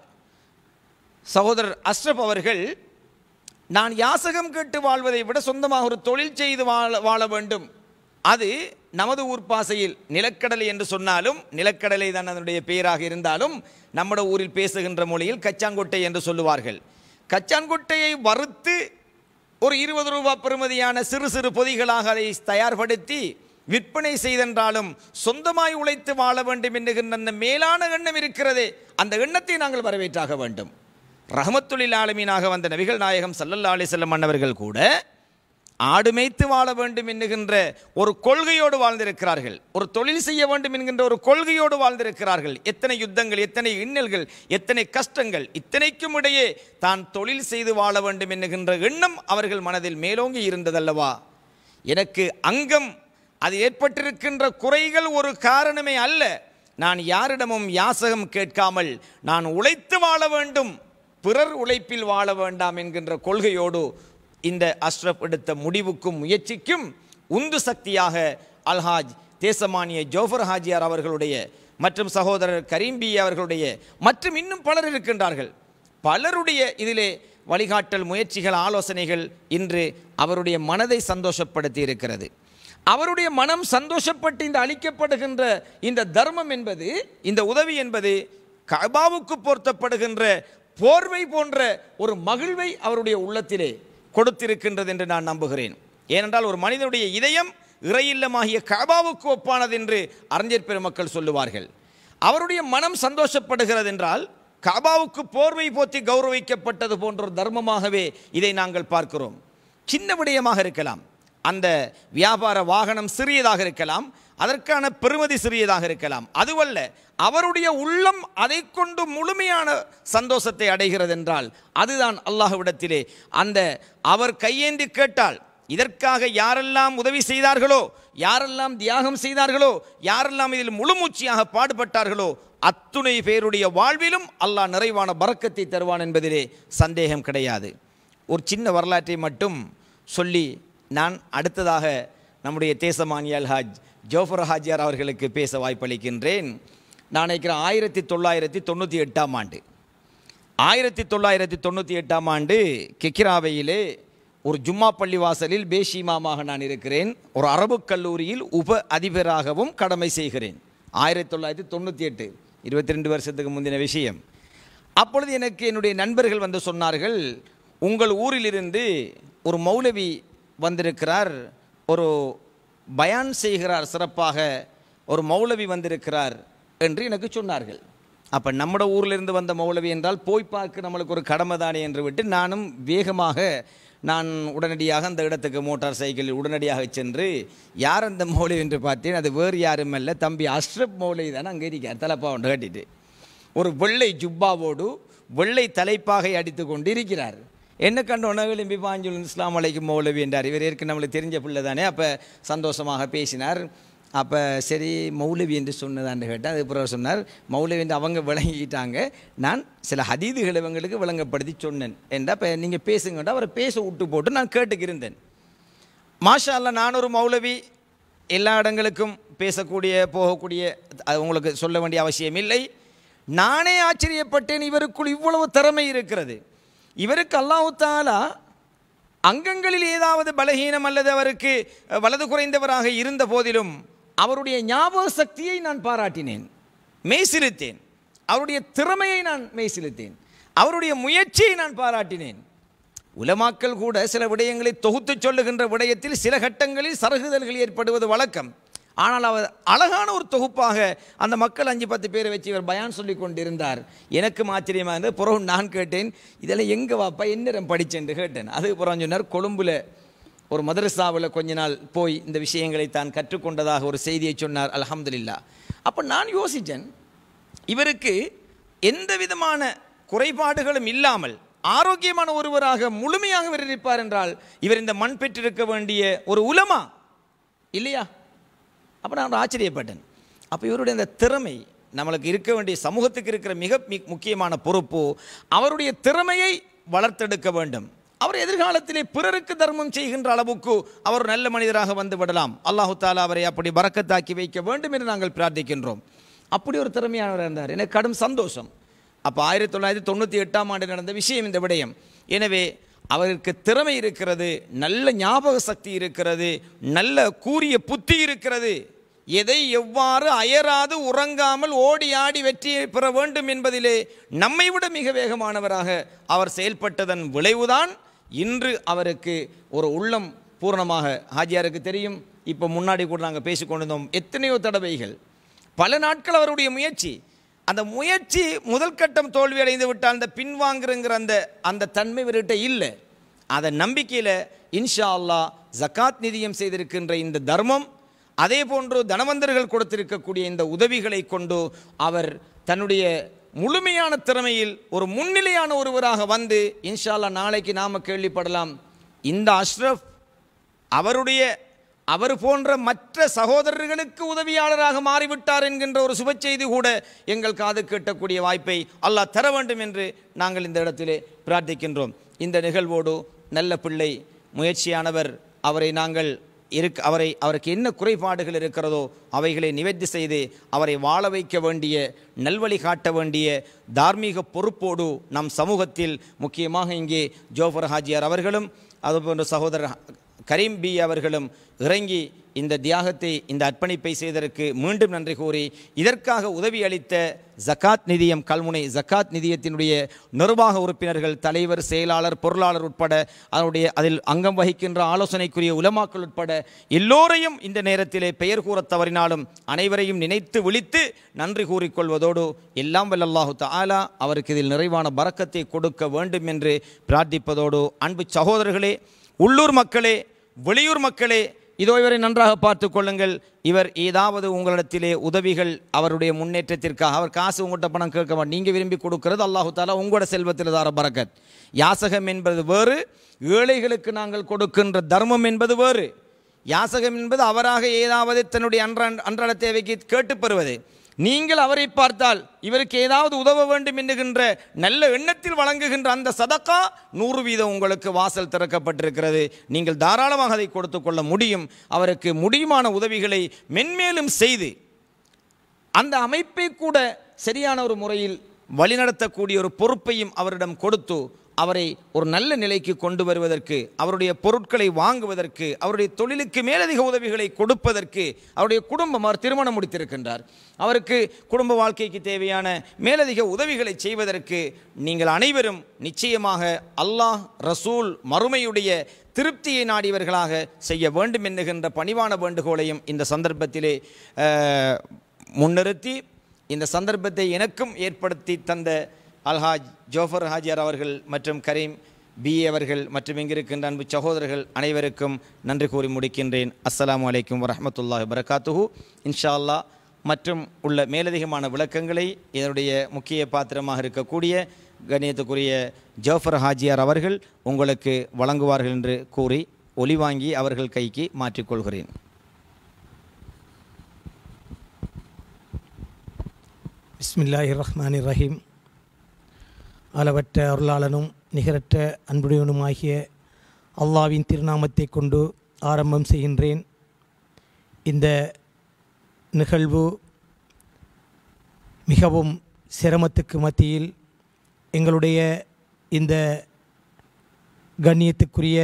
சகோதரர் அஷ்ரப் அவர்கள் நான் யாசகம் கேட்டு வாழ்வதை விட சொந்தமாக ஒரு தொழில் செய்து வாழ வாழ வேண்டும் அது நமது ஊர் பாசையில் நிலக்கடலை என்று சொன்னாலும் நிலக்கடலை தான் அதனுடைய பெயராக இருந்தாலும் நம்முடைய ஊரில் பேசுகின்ற மொழியில் கச்சாங்கொட்டை என்று சொல்லுவார்கள் கச்சாங்குட்டையை வறுத்து ஒரு இருபது ரூபா பெறுமதியான சிறு சிறு பொதிகளாக அதை தயார்படுத்தி விற்பனை செய்தென்றாலும் சொந்தமாய் உழைத்து வாழ வேண்டும் என்கின்ற அந்த மேலான எண்ணம் இருக்கிறதே அந்த எண்ணத்தை நாங்கள் வரவேற்றாக வேண்டும் ரஹமத்துள்ளில் ஆலமீனாக வந்த நபிகள் நாயகம் சல்லல்லா செல்லம் அன்னவர்கள் கூட ஆடு மேய்த்து வாழ வேண்டும் என்கின்ற ஒரு கொள்கையோடு வாழ்ந்திருக்கிறார்கள் ஒரு தொழில் செய்ய வேண்டும் என்கின்ற ஒரு கொள்கையோடு வாழ்ந்திருக்கிறார்கள் எத்தனை யுத்தங்கள் எத்தனை இன்னல்கள் எத்தனை கஷ்டங்கள் இத்தனைக்கும் இடையே தான் தொழில் செய்து வாழ வேண்டும் என்கின்ற எண்ணம் அவர்கள் மனதில் மேலோங்கி இருந்ததல்லவா எனக்கு அங்கம் அது ஏற்பட்டிருக்கின்ற குறைகள் ஒரு காரணமே அல்ல நான் யாரிடமும் யாசகம் கேட்காமல் நான் உழைத்து வாழ வேண்டும் பிறர் உழைப்பில் வாழ வேண்டாம் என்கின்ற கொள்கையோடு இந்த அஷ்ரப் எடுத்த முடிவுக்கும் முயற்சிக்கும் உந்து சக்தியாக அல்ஹாஜ் தேசமானிய ஜோஃபர் ஹாஜியார் அவர்களுடைய மற்றும் சகோதரர் கரீம்பி அவர்களுடைய மற்றும் இன்னும் பலர் இருக்கின்றார்கள் பலருடைய இதிலே வழிகாட்டல் முயற்சிகள் ஆலோசனைகள் இன்று அவருடைய மனதை சந்தோஷப்படுத்தி இருக்கிறது அவருடைய மனம் சந்தோஷப்பட்டு இந்த அளிக்கப்படுகின்ற இந்த தர்மம் என்பது இந்த உதவி என்பது கபாவுக்கு பொருத்தப்படுகின்ற போர்வை போன்ற ஒரு மகிழ்வை அவருடைய உள்ளத்திலே கொடுத்திருக்கின்றது என்று நான் நம்புகிறேன் ஏனென்றால் ஒரு மனிதனுடைய இதயம் இறையில்லமாகிய கபாவுக்கு ஒப்பானது என்று அறிஞர் பெருமக்கள் சொல்லுவார்கள் அவருடைய மனம் சந்தோஷப்படுகிறது என்றால் கபாவுக்கு போர்வை போத்தி கௌரவிக்கப்பட்டது போன்ற ஒரு தர்மமாகவே இதை நாங்கள் பார்க்கிறோம் சின்ன விடயமாக இருக்கலாம் அந்த வியாபார வாகனம் சிறியதாக இருக்கலாம் அதற்கான பெருமதி சிறியதாக இருக்கலாம் அதுவல்ல அவருடைய உள்ளம் அதை கொண்டு முழுமையான சந்தோஷத்தை அடைகிறது என்றால் அதுதான் அல்லாஹுவிடத்திலே அந்த அவர் கையேந்தி கேட்டால் இதற்காக யாரெல்லாம் உதவி செய்தார்களோ யாரெல்லாம் தியாகம் செய்தார்களோ யாரெல்லாம் இதில் முழுமூச்சியாக பாடுபட்டார்களோ அத்துணை பேருடைய வாழ்விலும் அல்லாஹ் நிறைவான பறக்கத்தை தருவான் என்பதிலே சந்தேகம் கிடையாது ஒரு சின்ன வரலாற்றை மட்டும் சொல்லி நான் அடுத்ததாக நம்முடைய தேசமானியல் ஹாஜ் ஜோஃபர் ஹாஜியார் அவர்களுக்கு பேச வாய்ப்பளிக்கின்றேன் நான் நினைக்கிறேன் ஆயிரத்தி தொள்ளாயிரத்தி தொண்ணூற்றி எட்டாம் ஆண்டு ஆயிரத்தி தொள்ளாயிரத்தி தொண்ணூற்றி எட்டாம் ஆண்டு கெக்கிராவையிலே ஒரு ஜும்மா பள்ளி வாசலில் பேஷிமாமாக நான் இருக்கிறேன் ஒரு அரபு கல்லூரியில் உப அதிபராகவும் கடமை செய்கிறேன் ஆயிரத்தி தொள்ளாயிரத்தி தொண்ணூற்றி எட்டு இருபத்தி ரெண்டு வருஷத்துக்கு முந்தின விஷயம் அப்பொழுது எனக்கு என்னுடைய நண்பர்கள் வந்து சொன்னார்கள் உங்கள் ஊரிலிருந்து ஒரு மௌலவி வந்திருக்கிறார் ஒரு பயான் செய்கிறார் சிறப்பாக ஒரு மௌலவி வந்திருக்கிறார் என்று எனக்கு சொன்னார்கள் அப்போ நம்மட ஊரிலிருந்து வந்த மௌலவி என்றால் போய் பார்க்க நம்மளுக்கு ஒரு கடமை தானே என்று விட்டு நானும் வேகமாக நான் உடனடியாக அந்த இடத்துக்கு மோட்டார் சைக்கிளில் உடனடியாக சென்று யார் அந்த மௌலவி என்று பார்த்தேன் அது வேறு யாரும் அல்ல தம்பி அஷ்ரப் மௌலவி தானே அங்கே இருக்கார் தலைப்பா ஒன்று கட்டிட்டு ஒரு வெள்ளை ஜுப்பாவோடு வெள்ளை தலைப்பாகை அடித்து கொண்டு இருக்கிறார் என்ன உணவு விளம்பி பாஞ்சுல் இஸ்லாம் அலைக்கும் மௌலவி என்றார் இவர் ஏற்கனவே நம்மளுக்கு தெரிஞ்ச பிள்ளை தானே அப்போ சந்தோஷமாக பேசினார் அப்போ சரி மௌலவி என்று சொன்னதான்னு கேட்டால் அதுக்கப்புறம் சொன்னார் மௌலவி என்று அவங்க விளங்கிட்டாங்க நான் சில ஹதீதுகளை இவங்களுக்கு விளங்கப்படுத்தி சொன்னேன் என்றால் இப்போ நீங்கள் பேசுங்கட்டால் அவரை பேச விட்டு போட்டு நான் கேட்டுக்கிருந்தேன் மாஷா அல்ல நான் ஒரு மௌலவி எல்லா இடங்களுக்கும் பேசக்கூடிய போகக்கூடிய அது உங்களுக்கு சொல்ல வேண்டிய அவசியம் இல்லை நானே ஆச்சரியப்பட்டேன் இவருக்குள் இவ்வளவு திறமை இருக்கிறது இவருக்கு அல்லாஹு அங்கங்களில் ஏதாவது பலகீனம் அல்லது அவருக்கு வலது குறைந்தவராக இருந்த போதிலும் அவருடைய ஞாபக சக்தியை நான் பாராட்டினேன் மெய்சிலித்தேன் அவருடைய திறமையை நான் மெய்சிலித்தேன் அவருடைய முயற்சியை நான் பாராட்டினேன் உலமாக்கள் கூட சில விடயங்களை தொகுத்து சொல்லுகின்ற விடயத்தில் சில கட்டங்களில் சருகுதல்கள் ஏற்படுவது வழக்கம் ஆனால் அவர் அழகான ஒரு தொகுப்பாக அந்த மக்கள் அஞ்சு பத்து பேரை வச்சு இவர் பயான் சொல்லி கொண்டிருந்தார் எனக்கும் ஆச்சரியமாக இருந்தது புறம் நான் கேட்டேன் இதெல்லாம் எங்கே வாப்பா என்னிடம் படித்தேன் கேட்டேன் அதுக்கு புறம் சொன்னார் கொழும்பில் ஒரு மதரசாவில் கொஞ்ச நாள் போய் இந்த விஷயங்களை தான் கற்றுக்கொண்டதாக ஒரு செய்தியை சொன்னார் இல்லா அப்போ நான் யோசித்தேன் இவருக்கு எந்த விதமான குறைபாடுகளும் இல்லாமல் ஆரோக்கியமான ஒருவராக முழுமையாக இவர் இருப்பார் என்றால் இவர் இந்த மண் பெற்றிருக்க வேண்டிய ஒரு உலமா இல்லையா அப்போ நான் ஆச்சரியப்பட்டேன் அப்போ இவருடைய அந்த திறமை நம்மளுக்கு இருக்க வேண்டிய சமூகத்துக்கு இருக்கிற மிக முக்கியமான பொறுப்பு அவருடைய திறமையை வளர்த்தெடுக்க வேண்டும் அவர் எதிர்காலத்திலே பிறருக்கு தர்மம் செய்கின்ற அளவுக்கு அவர் நல்ல மனிதராக வந்து விடலாம் அல்லாஹு தாலா அவரை அப்படி வரக்கத்தாக்கி வைக்க வேண்டும் என்று நாங்கள் பிரார்த்திக்கின்றோம் அப்படி ஒரு திறமையானவர் இருந்தார் எனக்கு கடும் சந்தோஷம் அப்போ ஆயிரத்தி தொள்ளாயிரத்தி தொண்ணூற்றி எட்டாம் ஆண்டு நடந்த விஷயம் இந்த விடயம் எனவே அவருக்கு திறமை இருக்கிறது நல்ல ஞாபக சக்தி இருக்கிறது நல்ல கூறிய புத்தி இருக்கிறது எதை எவ்வாறு அயராது உறங்காமல் ஓடி ஆடி வெற்றியை பெற வேண்டும் என்பதிலே நம்மை விட மிக வேகமானவராக அவர் செயல்பட்டதன் விளைவுதான் இன்று அவருக்கு ஒரு உள்ளம் பூர்ணமாக ஹாஜியாருக்கு தெரியும் இப்போ முன்னாடி கூட நாங்கள் பேசிக்கொண்டிருந்தோம் எத்தனையோ தடவைகள் பல நாட்கள் அவருடைய முயற்சி அந்த முயற்சி முதல் கட்டம் தோல்வி அடைந்து விட்டால் அந்த பின்வாங்குறங்கிற அந்த அந்த தன்மை இவர்கிட்ட இல்லை அதை நம்பிக்கையில் இன்ஷா அல்லா ஜக்காத் நிதியம் செய்திருக்கின்ற இந்த தர்மம் அதே போன்று தனவந்தர்கள் கொடுத்திருக்கக்கூடிய இந்த உதவிகளை கொண்டு அவர் தன்னுடைய முழுமையான திறமையில் ஒரு முன்னிலையான ஒருவராக வந்து இன்ஷால்லா நாளைக்கு நாம் கேள்விப்படலாம் இந்த அஷ்ரஃப் அவருடைய அவர் போன்ற மற்ற சகோதரர்களுக்கு உதவியாளராக மாறிவிட்டார் என்கின்ற ஒரு சுப செய்தி கூட எங்கள் காது கேட்டக்கூடிய வாய்ப்பை அல்லாஹ் தர வேண்டும் என்று நாங்கள் இந்த இடத்திலே பிரார்த்திக்கின்றோம் இந்த நிகழ்வோடு நல்ல பிள்ளை முயற்சியானவர் அவரை நாங்கள் இருக் அவரை அவருக்கு என்ன குறைபாடுகள் இருக்கிறதோ அவைகளை நிவர்த்தி செய்து அவரை வாழ வைக்க வேண்டிய நல்வழி காட்ட வேண்டிய தார்மீக பொறுப்போடு நம் சமூகத்தில் முக்கியமாக இங்கே ஜோஃபர் ஹாஜியார் அவர்களும் அதுபோன்ற சகோதரர் கரீம் பி அவர்களும் இறங்கி இந்த தியாகத்தை இந்த அர்ப்பணிப்பை செய்ததற்கு மீண்டும் நன்றி கூறி இதற்காக உதவி அளித்த ஜக்காத் நிதியம் கல்முனை ஜக்காத் நிதியத்தினுடைய நிர்வாக உறுப்பினர்கள் தலைவர் செயலாளர் பொருளாளர் உட்பட அதனுடைய அதில் அங்கம் வகிக்கின்ற ஆலோசனைக்குரிய உலமாக்கள் உட்பட எல்லோரையும் இந்த நேரத்திலே பெயர் கூற தவறினாலும் அனைவரையும் நினைத்து விழித்து நன்றி கூறிக்கொள்வதோடு எல்லாம் வல்லல்லாஹு தாலா அவருக்கு இதில் நிறைவான பறக்கத்தை கொடுக்க வேண்டும் என்று பிரார்த்திப்பதோடு அன்பு சகோதரர்களே உள்ளூர் மக்களே வெளியூர் மக்களே இதோ இவரை நன்றாக பார்த்து கொள்ளுங்கள் இவர் ஏதாவது உங்களிடத்திலே உதவிகள் அவருடைய முன்னேற்றத்திற்காக அவர் காசு உங்கள்கிட்ட பணம் கேட்க மாட்டேன் நீங்கள் விரும்பி கொடுக்கறது அல்லாஹு தாலா உங்களோட செல்வத்தில் தார பறக்கத் யாசகம் என்பது வேறு ஏழைகளுக்கு நாங்கள் கொடுக்கின்ற தர்மம் என்பது வேறு யாசகம் என்பது அவராக ஏதாவது தன்னுடைய அன்ற அன்றாட தேவைக்கு கேட்டு பெறுவது நீங்கள் அவரை பார்த்தால் இவருக்கு ஏதாவது உதவ வேண்டும் என்கின்ற நல்ல எண்ணத்தில் வழங்குகின்ற அந்த சதக்கா நூறு வீதம் உங்களுக்கு வாசல் திறக்கப்பட்டிருக்கிறது நீங்கள் தாராளமாக அதை கொடுத்து கொள்ள முடியும் அவருக்கு முடியுமான உதவிகளை மென்மேலும் செய்து அந்த அமைப்பை கூட சரியான ஒரு முறையில் வழிநடத்தக்கூடிய ஒரு பொறுப்பையும் அவரிடம் கொடுத்து அவரை ஒரு நல்ல நிலைக்கு கொண்டு வருவதற்கு அவருடைய பொருட்களை வாங்குவதற்கு அவருடைய தொழிலுக்கு மேலதிக உதவிகளை கொடுப்பதற்கு அவருடைய குடும்பம் அவர் திருமணம் முடித்திருக்கின்றார் அவருக்கு குடும்ப வாழ்க்கைக்கு தேவையான மேலதிக உதவிகளை செய்வதற்கு நீங்கள் அனைவரும் நிச்சயமாக அல்லாஹ் ரசூல் மறுமையுடைய திருப்தியை நாடியவர்களாக செய்ய வேண்டும் என்னுகின்ற பணிவான வேண்டுகோளையும் இந்த சந்தர்ப்பத்திலே முன்னிறுத்தி இந்த சந்தர்ப்பத்தை எனக்கும் ஏற்படுத்தி தந்த அல்ஹாஜ் ஜோஃபர் ஹாஜியார் அவர்கள் மற்றும் கரீம் பி அவர்கள் மற்றும் இங்கிருக்கின்ற அன்பு சகோதரர்கள் அனைவருக்கும் நன்றி கூறி முடிக்கின்றேன் அஸ்லாம் வலைக்கம் வரமத்துல்லா வரகாத்துஹு இன்ஷா அல்லா மற்றும் உள்ள மேலதிகமான விளக்கங்களை இதனுடைய முக்கிய பாத்திரமாக இருக்கக்கூடிய கணியத்துக்குரிய ஜோஃபர் ஹாஜியார் அவர்கள் உங்களுக்கு வழங்குவார்கள் என்று கூறி ஒலி வாங்கி அவர்கள் கைக்கு மாற்றிக்கொள்கிறேன் பிஸ்மில்லாஹி ரஹ்மான் ரஹீம் அளவற்ற அருளாளனும் நிகரற்ற அன்புடையவனுமாகிய அல்லாவின் திருநாமத்தை கொண்டு ஆரம்பம் செய்கின்றேன் இந்த நிகழ்வு மிகவும் சிரமத்துக்கு மத்தியில் எங்களுடைய இந்த கண்ணியத்துக்குரிய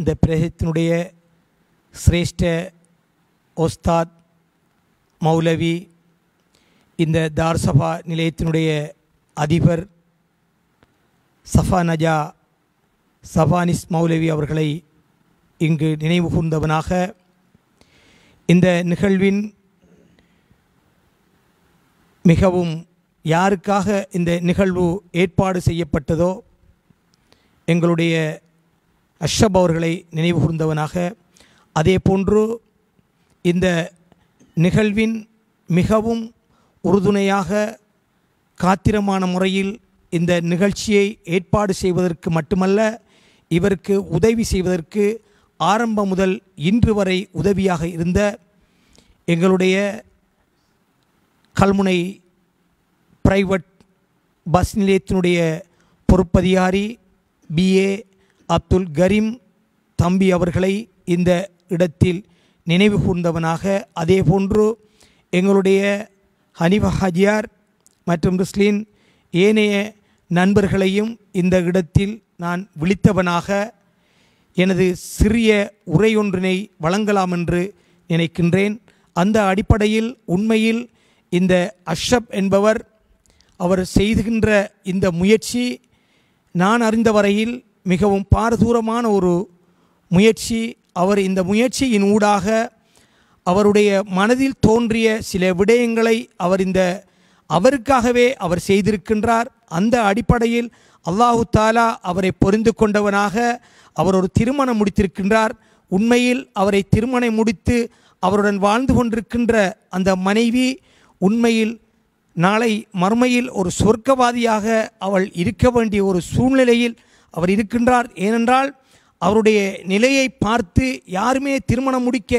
இந்த பிரதேசத்தினுடைய சிரேஷ்ட ஒஸ்தாத் மௌலவி இந்த தார்சபா நிலையத்தினுடைய அதிபர் சஃபா நஜா சஃபானிஸ் மௌலவி அவர்களை இங்கு நினைவுகூர்ந்தவனாக இந்த நிகழ்வின் மிகவும் யாருக்காக இந்த நிகழ்வு ஏற்பாடு செய்யப்பட்டதோ எங்களுடைய அஷப் அவர்களை நினைவுகூர்ந்தவனாக அதே போன்று இந்த நிகழ்வின் மிகவும் உறுதுணையாக காத்திரமான முறையில் இந்த நிகழ்ச்சியை ஏற்பாடு செய்வதற்கு மட்டுமல்ல இவருக்கு உதவி செய்வதற்கு ஆரம்பம் முதல் இன்று வரை உதவியாக இருந்த எங்களுடைய கல்முனை பிரைவேட் பஸ் நிலையத்தினுடைய பொறுப்பதிகாரி பிஏ அப்துல் கரீம் தம்பி அவர்களை இந்த இடத்தில் நினைவு கூர்ந்தவனாக அதேபோன்று எங்களுடைய ஹனிஃபா ஹஜியார் மற்றும் ருஸ்லின் ஏனைய நண்பர்களையும் இந்த இடத்தில் நான் விழித்தவனாக எனது சிறிய உரையொன்றினை வழங்கலாம் என்று நினைக்கின்றேன் அந்த அடிப்படையில் உண்மையில் இந்த அஷ்ரப் என்பவர் அவர் செய்துகின்ற இந்த முயற்சி நான் அறிந்த வரையில் மிகவும் பாரதூரமான ஒரு முயற்சி அவர் இந்த முயற்சியின் ஊடாக அவருடைய மனதில் தோன்றிய சில விடயங்களை அவர் இந்த அவருக்காகவே அவர் செய்திருக்கின்றார் அந்த அடிப்படையில் அல்லாஹு தாலா அவரை பொறிந்து கொண்டவனாக அவர் ஒரு திருமணம் முடித்திருக்கின்றார் உண்மையில் அவரை திருமணம் முடித்து அவருடன் வாழ்ந்து கொண்டிருக்கின்ற அந்த மனைவி உண்மையில் நாளை மர்மையில் ஒரு சொர்க்கவாதியாக அவள் இருக்க வேண்டிய ஒரு சூழ்நிலையில் அவர் இருக்கின்றார் ஏனென்றால் அவருடைய நிலையை பார்த்து யாருமே திருமணம் முடிக்க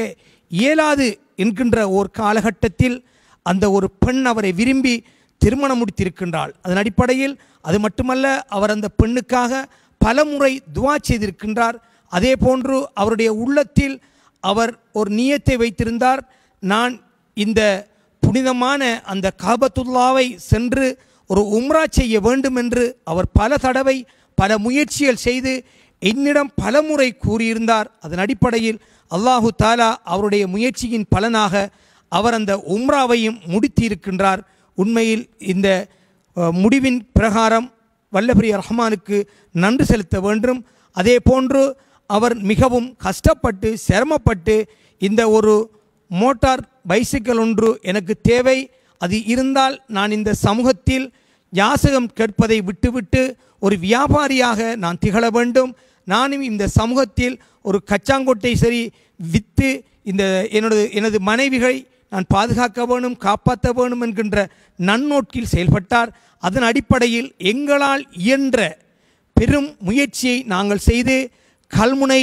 இயலாது என்கின்ற ஒரு காலகட்டத்தில் அந்த ஒரு பெண் அவரை விரும்பி திருமணம் முடித்திருக்கின்றாள் அதன் அடிப்படையில் அது மட்டுமல்ல அவர் அந்த பெண்ணுக்காக பல முறை துவா செய்திருக்கின்றார் அதே போன்று அவருடைய உள்ளத்தில் அவர் ஒரு நியத்தை வைத்திருந்தார் நான் இந்த புனிதமான அந்த காபத்துல்லாவை சென்று ஒரு உம்ரா செய்ய வேண்டும் என்று அவர் பல தடவை பல முயற்சிகள் செய்து என்னிடம் பலமுறை கூறியிருந்தார் அதன் அடிப்படையில் அல்லாஹு தாலா அவருடைய முயற்சியின் பலனாக அவர் அந்த உம்ராவையும் முடித்திருக்கின்றார் உண்மையில் இந்த முடிவின் பிரகாரம் வல்லபரி ரஹ்மானுக்கு நன்றி செலுத்த வேண்டும் அதே போன்று அவர் மிகவும் கஷ்டப்பட்டு சிரமப்பட்டு இந்த ஒரு மோட்டார் பைசைக்கிள் ஒன்று எனக்கு தேவை அது இருந்தால் நான் இந்த சமூகத்தில் யாசகம் கேட்பதை விட்டுவிட்டு ஒரு வியாபாரியாக நான் திகழ வேண்டும் நானும் இந்த சமூகத்தில் ஒரு கச்சாங்கொட்டை சரி விற்று இந்த என்னோட எனது மனைவிகளை நான் பாதுகாக்க வேணும் காப்பாற்ற வேணும் என்கின்ற நன்னோக்கில் செயல்பட்டார் அதன் அடிப்படையில் எங்களால் இயன்ற பெரும் முயற்சியை நாங்கள் செய்து கல்முனை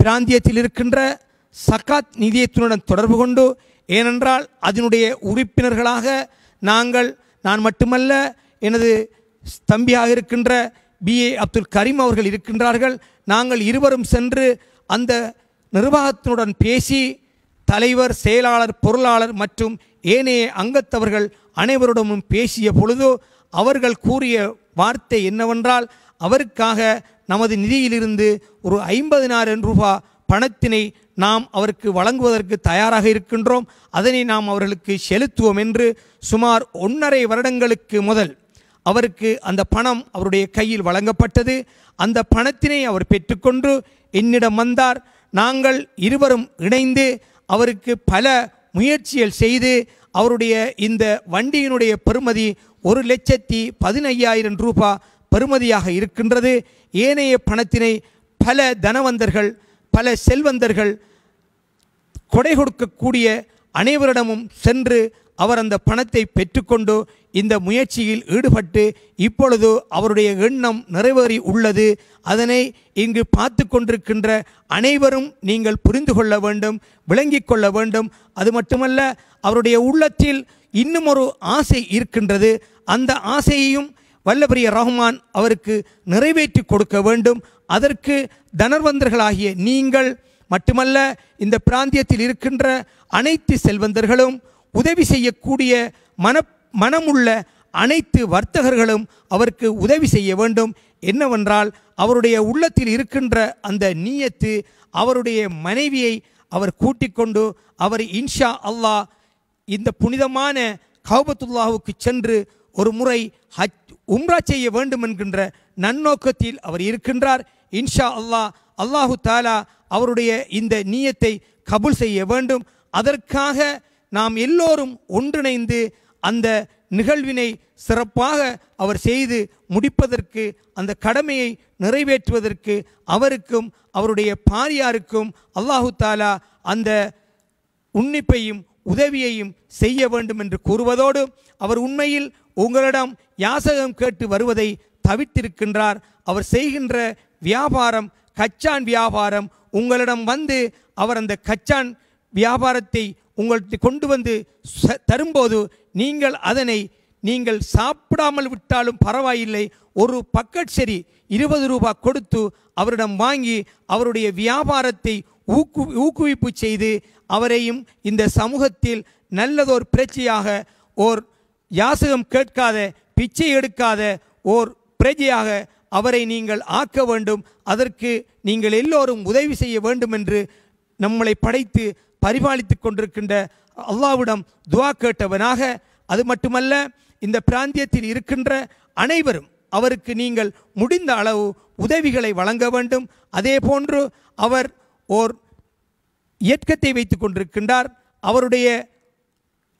பிராந்தியத்தில் இருக்கின்ற சக்காத் நிதியத்தினுடன் தொடர்பு கொண்டு ஏனென்றால் அதனுடைய உறுப்பினர்களாக நாங்கள் நான் மட்டுமல்ல எனது தம்பியாக இருக்கின்ற பி ஏ அப்துல் கரீம் அவர்கள் இருக்கின்றார்கள் நாங்கள் இருவரும் சென்று அந்த நிர்வாகத்தினுடன் பேசி தலைவர் செயலாளர் பொருளாளர் மற்றும் ஏனைய அங்கத்தவர்கள் அனைவருடனும் பேசிய பொழுது அவர்கள் கூறிய வார்த்தை என்னவென்றால் அவருக்காக நமது நிதியிலிருந்து ஒரு ஐம்பதினாயிரம் ரூபாய் பணத்தினை நாம் அவருக்கு வழங்குவதற்கு தயாராக இருக்கின்றோம் அதனை நாம் அவர்களுக்கு செலுத்துவோம் என்று சுமார் ஒன்றரை வருடங்களுக்கு முதல் அவருக்கு அந்த பணம் அவருடைய கையில் வழங்கப்பட்டது அந்த பணத்தினை அவர் பெற்றுக்கொண்டு என்னிடம் வந்தார் நாங்கள் இருவரும் இணைந்து அவருக்கு பல முயற்சிகள் செய்து அவருடைய இந்த வண்டியினுடைய பெறுமதி ஒரு லட்சத்தி பதினையாயிரம் ரூபா பெறுமதியாக இருக்கின்றது ஏனைய பணத்தினை பல தனவந்தர்கள் பல செல்வந்தர்கள் கொடை கொடுக்கக்கூடிய அனைவரிடமும் சென்று அவர் அந்த பணத்தை பெற்றுக்கொண்டு இந்த முயற்சியில் ஈடுபட்டு இப்பொழுது அவருடைய எண்ணம் நிறைவேறி உள்ளது அதனை இங்கு பார்த்து கொண்டிருக்கின்ற அனைவரும் நீங்கள் புரிந்து கொள்ள வேண்டும் விளங்கி கொள்ள வேண்டும் அது மட்டுமல்ல அவருடைய உள்ளத்தில் இன்னும் ஒரு ஆசை இருக்கின்றது அந்த ஆசையையும் வல்லபரிய ரஹ்மான் அவருக்கு நிறைவேற்றி கொடுக்க வேண்டும் அதற்கு தனர்வந்தர்களாகிய நீங்கள் மட்டுமல்ல இந்த பிராந்தியத்தில் இருக்கின்ற அனைத்து செல்வந்தர்களும் உதவி செய்யக்கூடிய மன மனமுள்ள அனைத்து வர்த்தகர்களும் அவருக்கு உதவி செய்ய வேண்டும் என்னவென்றால் அவருடைய உள்ளத்தில் இருக்கின்ற அந்த நீயத்து அவருடைய மனைவியை அவர் கூட்டிக்கொண்டு அவர் இன்ஷா அல்லாஹ் இந்த புனிதமான கௌபத்துல்லாவுக்கு சென்று ஒரு முறை ஹஜ் உம்ரா செய்ய வேண்டும் என்கின்ற நன்னோக்கத்தில் அவர் இருக்கின்றார் இன்ஷா அல்லாஹ் அல்லாஹு தாலா அவருடைய இந்த நீயத்தை கபுல் செய்ய வேண்டும் அதற்காக நாம் எல்லோரும் ஒன்றிணைந்து அந்த நிகழ்வினை சிறப்பாக அவர் செய்து முடிப்பதற்கு அந்த கடமையை நிறைவேற்றுவதற்கு அவருக்கும் அவருடைய பாரியாருக்கும் அல்லாஹு தாலா அந்த உன்னிப்பையும் உதவியையும் செய்ய வேண்டும் என்று கூறுவதோடு அவர் உண்மையில் உங்களிடம் யாசகம் கேட்டு வருவதை தவித்திருக்கின்றார் அவர் செய்கின்ற வியாபாரம் கச்சான் வியாபாரம் உங்களிடம் வந்து அவர் அந்த கச்சான் வியாபாரத்தை உங்கள்கிட்ட கொண்டு வந்து தரும்போது நீங்கள் அதனை நீங்கள் சாப்பிடாமல் விட்டாலும் பரவாயில்லை ஒரு பக்கட் சரி இருபது ரூபா கொடுத்து அவரிடம் வாங்கி அவருடைய வியாபாரத்தை ஊக்கு ஊக்குவிப்பு செய்து அவரையும் இந்த சமூகத்தில் நல்லதோர் பிரச்சையாக ஓர் யாசகம் கேட்காத பிச்சை எடுக்காத ஓர் பிரஜையாக அவரை நீங்கள் ஆக்க வேண்டும் அதற்கு நீங்கள் எல்லோரும் உதவி செய்ய வேண்டும் என்று நம்மளை படைத்து பரிபாலித்து கொண்டிருக்கின்ற அல்லாவிடம் துவா கேட்டவனாக அது மட்டுமல்ல இந்த பிராந்தியத்தில் இருக்கின்ற அனைவரும் அவருக்கு நீங்கள் முடிந்த அளவு உதவிகளை வழங்க வேண்டும் அதே போன்று அவர் ஓர் இயக்கத்தை வைத்து கொண்டிருக்கின்றார் அவருடைய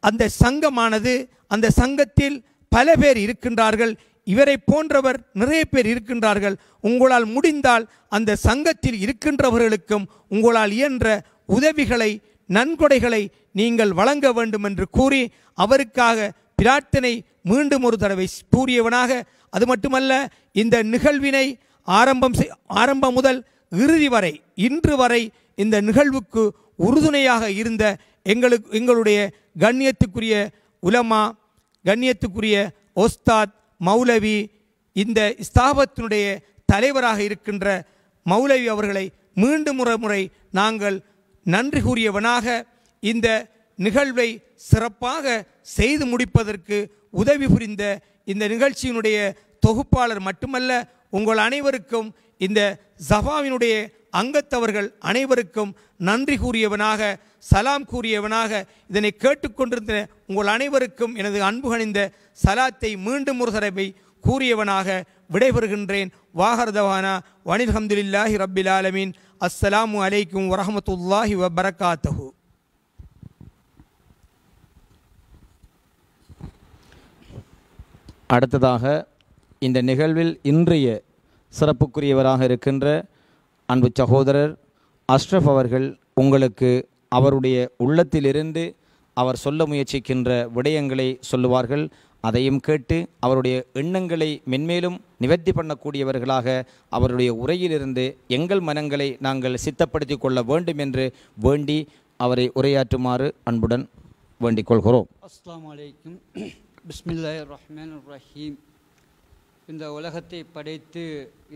அந்த சங்கமானது அந்த சங்கத்தில் பல பேர் இருக்கின்றார்கள் இவரை போன்றவர் நிறைய பேர் இருக்கின்றார்கள் உங்களால் முடிந்தால் அந்த சங்கத்தில் இருக்கின்றவர்களுக்கும் உங்களால் இயன்ற உதவிகளை நன்கொடைகளை நீங்கள் வழங்க வேண்டும் என்று கூறி அவருக்காக பிரார்த்தனை மீண்டும் ஒரு தடவை கூறியவனாக அது மட்டுமல்ல இந்த நிகழ்வினை ஆரம்பம் ஆரம்பம் முதல் இறுதி வரை இன்று வரை இந்த நிகழ்வுக்கு உறுதுணையாக இருந்த எங்களுக்கு எங்களுடைய கண்ணியத்துக்குரிய உலமா கண்ணியத்துக்குரிய ஒஸ்தாத் மௌலவி இந்த ஸ்தாபத்தினுடைய தலைவராக இருக்கின்ற மௌலவி அவர்களை மீண்டும் ஒரு முறை நாங்கள் நன்றி கூறியவனாக இந்த நிகழ்வை சிறப்பாக செய்து முடிப்பதற்கு உதவி புரிந்த இந்த நிகழ்ச்சியினுடைய தொகுப்பாளர் மட்டுமல்ல உங்கள் அனைவருக்கும் இந்த ஜபாவினுடைய அங்கத்தவர்கள் அனைவருக்கும் நன்றி கூறியவனாக சலாம் கூறியவனாக இதனை கேட்டுக்கொண்டிருந்த உங்கள் அனைவருக்கும் எனது அன்புகணிந்த சலாத்தை மீண்டும் ஒரு தடவை கூறியவனாக விடைபெறுகின்றேன் வாகர்தவானா வனில்ஹம்துலில்லாஹி ரப்பில் ஆலமீன் அஸ்ஸலாமு அலைக்கும் வரமத்துல்லாஹி வபரகாத்தஹூ அடுத்ததாக இந்த நிகழ்வில் இன்றைய சிறப்புக்குரியவராக இருக்கின்ற அன்பு சகோதரர் அஷ்ரஃப் அவர்கள் உங்களுக்கு அவருடைய உள்ளத்திலிருந்து அவர் சொல்ல முயற்சிக்கின்ற விடயங்களை சொல்லுவார்கள் அதையும் கேட்டு அவருடைய எண்ணங்களை மென்மேலும் நிவர்த்தி பண்ணக்கூடியவர்களாக அவருடைய உரையிலிருந்து எங்கள் மனங்களை நாங்கள் சித்தப்படுத்தி கொள்ள வேண்டும் என்று வேண்டி அவரை உரையாற்றுமாறு அன்புடன் வேண்டிக் கொள்கிறோம் அஸ்லாம் வலைக்கும் பிஸ்மில்லாய் ரஹ்மான் ரஹீம் இந்த உலகத்தை படைத்து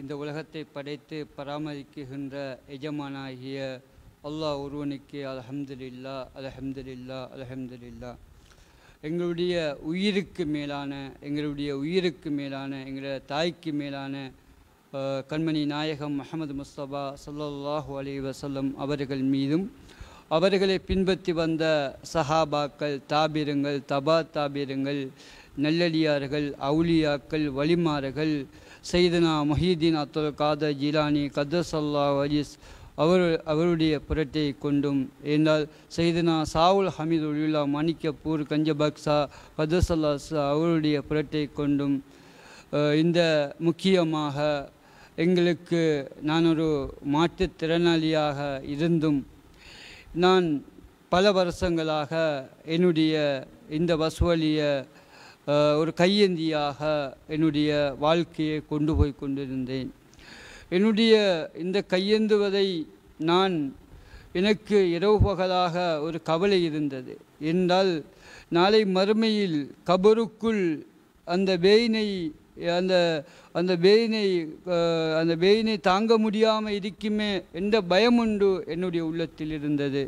இந்த உலகத்தை படைத்து பராமரிக்குகின்ற எஜமானாகிய அல்லாஹ் ஒருவனுக்கு அலஹம்துல்லா அலஹம்துல்லா அலஹம்துல்லா எங்களுடைய உயிருக்கு மேலான எங்களுடைய உயிருக்கு மேலான எங்களுடைய தாய்க்கு மேலான கண்மணி நாயகம் முகமது முஸ்தபா சல்லாஹூ அலி வசல்லம் அவர்கள் மீதும் அவர்களை பின்பற்றி வந்த சஹாபாக்கள் தாபிரங்கள் தபா தாபிரங்கள் நல்லடியார்கள் அவுலியாக்கள் வலிமார்கள் சைதனா மொஹீதீன் அத்துல் காதர் ஜிலானி கதர் சல்லா அவர் அவருடைய புரட்டை கொண்டும் என்றால் செய்தனா சாவுல் ஹமீதுல்லா மாணிக்கப்பூர் கஞ்சபக்சா பதசல்லாசா அவருடைய புரட்டை கொண்டும் இந்த முக்கியமாக எங்களுக்கு நான் ஒரு மாற்றுத்திறனாளியாக இருந்தும் நான் பல வருஷங்களாக என்னுடைய இந்த பஸ்வழிய ஒரு கையேந்தியாக என்னுடைய வாழ்க்கையை கொண்டு போய் கொண்டிருந்தேன் என்னுடைய இந்த கையேந்துவதை நான் எனக்கு இரவு பகலாக ஒரு கவலை இருந்தது என்றால் நாளை மறுமையில் கபருக்குள் அந்த வேயினை அந்த அந்த வேயினை அந்த வேயினை தாங்க முடியாமல் இருக்குமே என்ற பயம் உண்டு என்னுடைய உள்ளத்தில் இருந்தது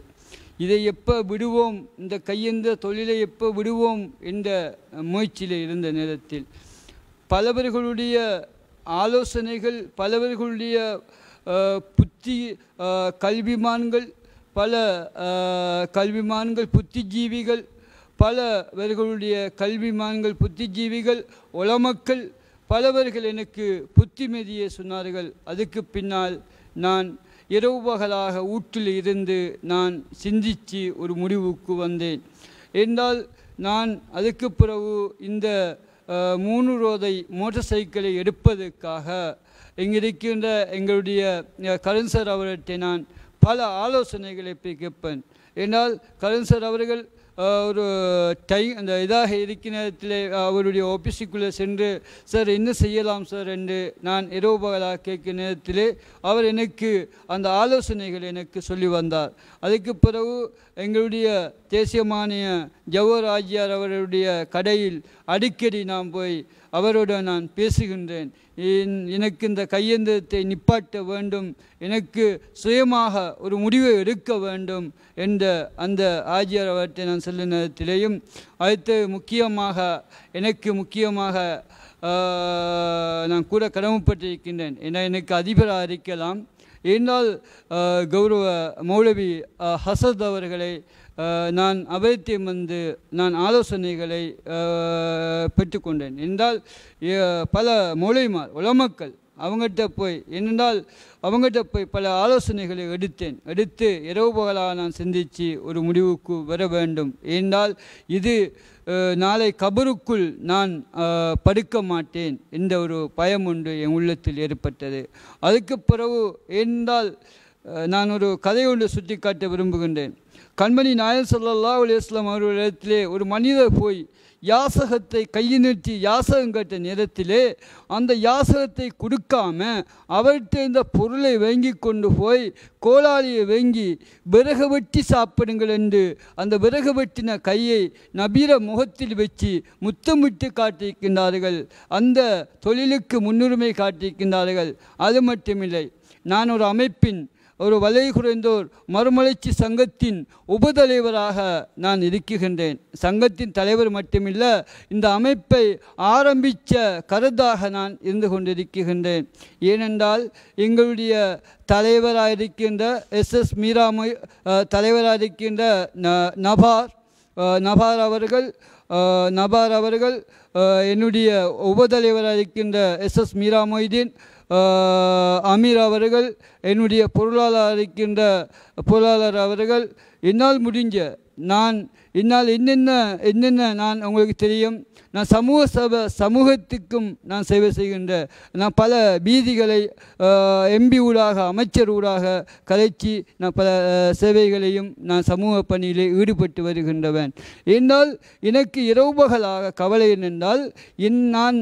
இதை எப்போ விடுவோம் இந்த கையெந்த தொழிலை எப்போ விடுவோம் என்ற முயற்சியில் இருந்த நேரத்தில் பலவர்களுடைய ஆலோசனைகள் பலவர்களுடைய புத்தி கல்விமான்கள் பல கல்விமான்கள் புத்திஜீவிகள் பலவர்களுடைய கல்விமான்கள் புத்திஜீவிகள் உளமக்கள் பலவர்கள் எனக்கு புத்திமதியை சொன்னார்கள் அதுக்கு பின்னால் நான் இரவு பகலாக ஊற்றில் இருந்து நான் சிந்தித்து ஒரு முடிவுக்கு வந்தேன் என்றால் நான் அதுக்கு பிறகு இந்த மூணு ரோதை மோட்டார் சைக்கிளை எடுப்பதற்காக இங்கிருக்கின்ற எங்களுடைய கலைஞர் அவர்கிட்ட நான் பல ஆலோசனைகளை பிரிக்கப்பேன் என்றால் கலைஞர் அவர்கள் ஒரு டை அந்த இதாக நேரத்தில் அவருடைய ஆஃபீஸுக்குள்ளே சென்று சார் என்ன செய்யலாம் சார் என்று நான் பகலாக கேட்கிற நேரத்தில் அவர் எனக்கு அந்த ஆலோசனைகள் எனக்கு சொல்லி வந்தார் அதுக்கு பிறகு எங்களுடைய தேசியமானிய ஜவஹர் ஆஜியார் அவருடைய கடையில் அடிக்கடி நாம் போய் அவரோடு நான் பேசுகின்றேன் எனக்கு இந்த கையெந்திரத்தை நிப்பாட்ட வேண்டும் எனக்கு சுயமாக ஒரு முடிவை எடுக்க வேண்டும் என்ற அந்த ஆஜியார் அவற்றை நான் சொல்லும் நேரத்திலேயும் அடுத்து முக்கியமாக எனக்கு முக்கியமாக நான் கூட கடமைப்பட்டிருக்கின்றேன் என எனக்கு அதிபராக இருக்கலாம் ஏனால் கௌரவ மௌலவி ஹசத் அவர்களை நான் அவரிடம் வந்து நான் ஆலோசனைகளை பெற்றுக்கொண்டேன் என்றால் பல மொழிமார் உலமக்கள் அவங்ககிட்ட போய் என்றால் அவங்ககிட்ட போய் பல ஆலோசனைகளை எடுத்தேன் எடுத்து இரவு பகலாக நான் சிந்தித்து ஒரு முடிவுக்கு வர வேண்டும் என்றால் இது நாளை கபருக்குள் நான் படுக்க மாட்டேன் என்ற ஒரு பயம் ஒன்று என் உள்ளத்தில் ஏற்பட்டது அதுக்கு பிறகு என்றால் நான் ஒரு கதை ஒன்று சுட்டி காட்ட விரும்புகின்றேன் கண்மணி நாயர் சல்லல்லா அலிஸ்லாம் அவர்களிடத்திலே ஒரு மனிதர் போய் யாசகத்தை கையினிட்டு யாசகம் கேட்ட நேரத்திலே அந்த யாசகத்தை கொடுக்காம அவர்கிட்ட இந்த பொருளை வாங்கி கொண்டு போய் கோளாளியை வாங்கி விறகு வெட்டி சாப்பிடுங்கள் என்று அந்த விறகு வெட்டின கையை நபீர முகத்தில் வச்சு முத்தமிட்டு காட்டியிருக்கின்றார்கள் அந்த தொழிலுக்கு முன்னுரிமை காட்டியிருக்கின்றார்கள் அது மட்டுமில்லை நான் ஒரு அமைப்பின் ஒரு வலை குறைந்தோர் மறுமலர்ச்சி சங்கத்தின் உபதலைவராக நான் இருக்குகின்றேன் சங்கத்தின் தலைவர் மட்டுமில்ல இந்த அமைப்பை ஆரம்பித்த கருத்தாக நான் இருந்து கொண்டிருக்கின்றேன் ஏனென்றால் எங்களுடைய தலைவராக இருக்கின்ற எஸ் எஸ் மீராமை தலைவராக இருக்கின்ற நபார் நபார் அவர்கள் நபார் அவர்கள் என்னுடைய உபதலைவராக இருக்கின்ற எஸ் எஸ் மீரா மொய்தீன் அமீர் அவர்கள் என்னுடைய பொருளாளர் இருக்கின்ற பொருளாளர் அவர்கள் என்னால் முடிஞ்ச நான் என்னால் என்னென்ன என்னென்ன நான் உங்களுக்கு தெரியும் நான் சமூக சபை சமூகத்துக்கும் நான் சேவை செய்கின்ற நான் பல பீதிகளை எம்பி ஊடாக அமைச்சர் ஊடாக கலைச்சி நான் பல சேவைகளையும் நான் சமூக பணியிலே ஈடுபட்டு வருகின்றவன் என்றால் எனக்கு இரவுபகலாக கவலை என்னென்றால் இன் நான்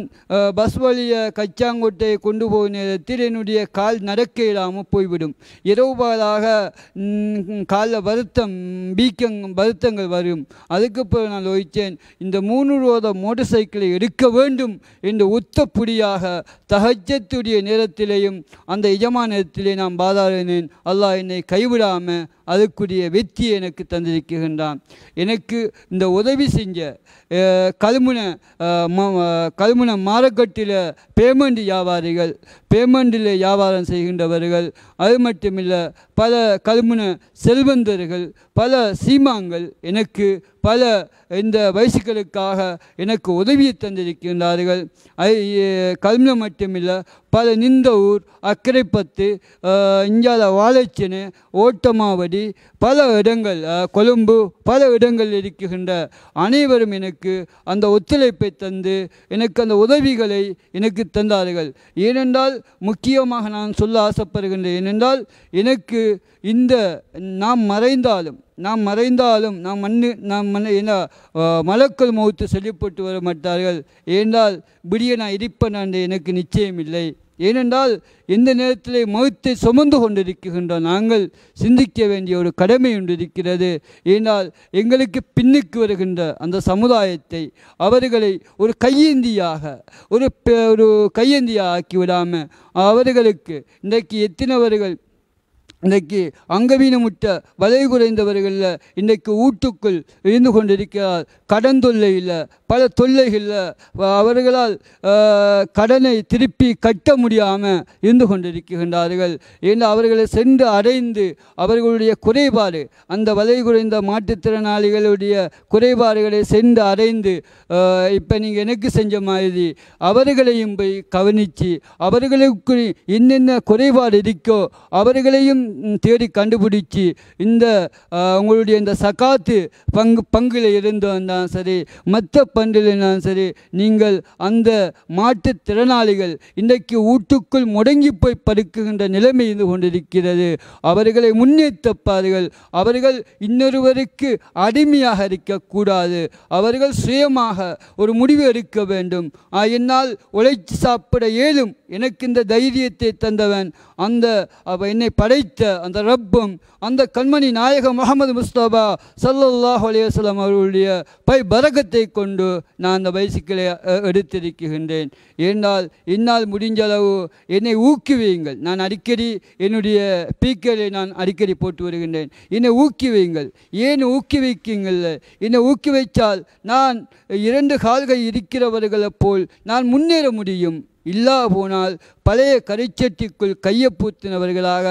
பஸ் வழிய கச்சாங்கோட்டையை கொண்டு போகும் நேரத்தில் என்னுடைய கால் நடக்க இல்லாமல் போய்விடும் இரவு பகலாக காலில் வருத்தம் பீக்கங் வருத்தங்கள் வரும் அதுக்கு நான் லோயிச்சேன் இந்த மூணு ரோத மோட்டர் மோட்டர் சைக்கிளை எடுக்க வேண்டும் என்று உத்தப்புடியாக தகஜத்துடைய நேரத்திலேயும் அந்த எஜமானத்திலே நான் பாதாளினேன் அல்லாஹ் என்னை கைவிடாமல் அதுக்குரிய வெற்றியை எனக்கு தந்திருக்கின்றான் எனக்கு இந்த உதவி செஞ்ச கல்முனை கல்முன மாரக்கட்டில் பேமெண்ட் வியாபாரிகள் பேமெண்டில் வியாபாரம் செய்கின்றவர்கள் அது மட்டுமில்லை பல கருமண செல்வந்தர்கள் பல சீமாங்கள் எனக்கு பல இந்த வயசுகளுக்காக எனக்கு உதவியை தந்திருக்கின்றார்கள் கருமணம் மட்டுமில்லை பல நிந்த ஊர் அக்கரைப்பத்து இஞ்சால வாழைச்சினு ஓட்டமாவடி பல இடங்கள் கொழும்பு பல இடங்களில் இருக்கின்ற அனைவரும் எனக்கு அந்த ஒத்துழைப்பை தந்து எனக்கு அந்த உதவிகளை எனக்கு தந்தார்கள் ஏனென்றால் முக்கியமாக நான் சொல்ல ஆசைப்படுகின்றேன் ஏனென்றால் எனக்கு இந்த நாம் மறைந்தாலும் நாம் மறைந்தாலும் நாம் மண்ணு நாம் மண்ணு என்ன மலக்கள் மௌத்து சொல்லப்பட்டு வர மாட்டார்கள் ஏனென்றால் விடிய நான் இருப்பேன் என்று எனக்கு நிச்சயம் இல்லை ஏனென்றால் இந்த நேரத்தில் மௌத்தை சுமந்து கொண்டிருக்கின்ற நாங்கள் சிந்திக்க வேண்டிய ஒரு கடமை ஒன்று இருக்கிறது ஏனால் எங்களுக்கு பின்னுக்கு வருகின்ற அந்த சமுதாயத்தை அவர்களை ஒரு கையேந்தியாக ஒரு ஒரு கையேந்தியாக ஆக்கி விடாமல் அவர்களுக்கு இன்றைக்கு எத்தினவர்கள் இன்றைக்கு அங்கவீனமுட்ட வலை குறைந்தவர்களில் இன்றைக்கு ஊட்டுக்குள் இருந்து கொண்டிருக்கிறார் கடந்தொல்லையில் பல தொல்லைகளில் அவர்களால் கடனை திருப்பி கட்ட முடியாமல் இருந்து கொண்டிருக்கின்றார்கள் என்று அவர்களை சென்று அடைந்து அவர்களுடைய குறைபாடு அந்த வலை குறைந்த மாற்றுத்திறனாளிகளுடைய குறைபாடுகளை சென்று அடைந்து இப்போ நீங்கள் எனக்கு செஞ்ச மாதிரி அவர்களையும் போய் கவனித்து அவர்களுக்கு என்னென்ன குறைபாடு இருக்கோ அவர்களையும் தேடி கண்டுபிடிச்சி இந்த உங்களுடைய இந்த சகாத்து பங்கு பங்கில் இருந்தோம் தான் சரி மற்ற தகப்பன்றிருந்தாலும் சரி நீங்கள் அந்த திறனாளிகள் இன்றைக்கு ஊட்டுக்குள் முடங்கி போய் படுக்குகின்ற நிலைமை இருந்து கொண்டிருக்கிறது அவர்களை முன்னேற்றப்பார்கள் அவர்கள் இன்னொருவருக்கு அடிமையாக இருக்கக்கூடாது அவர்கள் சுயமாக ஒரு முடிவு எடுக்க வேண்டும் என்னால் உழைச்சி சாப்பிட ஏதும் எனக்கு இந்த தைரியத்தை தந்தவன் அந்த என்னை படைத்த அந்த ரப்பும் அந்த கண்மணி நாயகம் முகமது முஸ்தபா சல்லாஹ் அலையாஸ்லாம் அவர்களுடைய பை பரகத்தை கொண்டு நான் அந்த பைசிக்கிளை எடுத்திருக்கின்றேன் என்றால் என்னால் முடிஞ்சளவு என்னை ஊக்குவியுங்கள் நான் அடிக்கடி என்னுடைய பீக்கரை நான் அடிக்கடி போட்டு வருகின்றேன் என்னை ஊக்குவியுங்கள் ஏன் ஊக்குவிக்குங்கள் என்னை ஊக்குவிச்சால் நான் இரண்டு கால்கள் இருக்கிறவர்களைப் போல் நான் முன்னேற முடியும் இல்லா போனால் பழைய கரிச்சட்டிக்குள் கையப்பூத்தினவர்களாக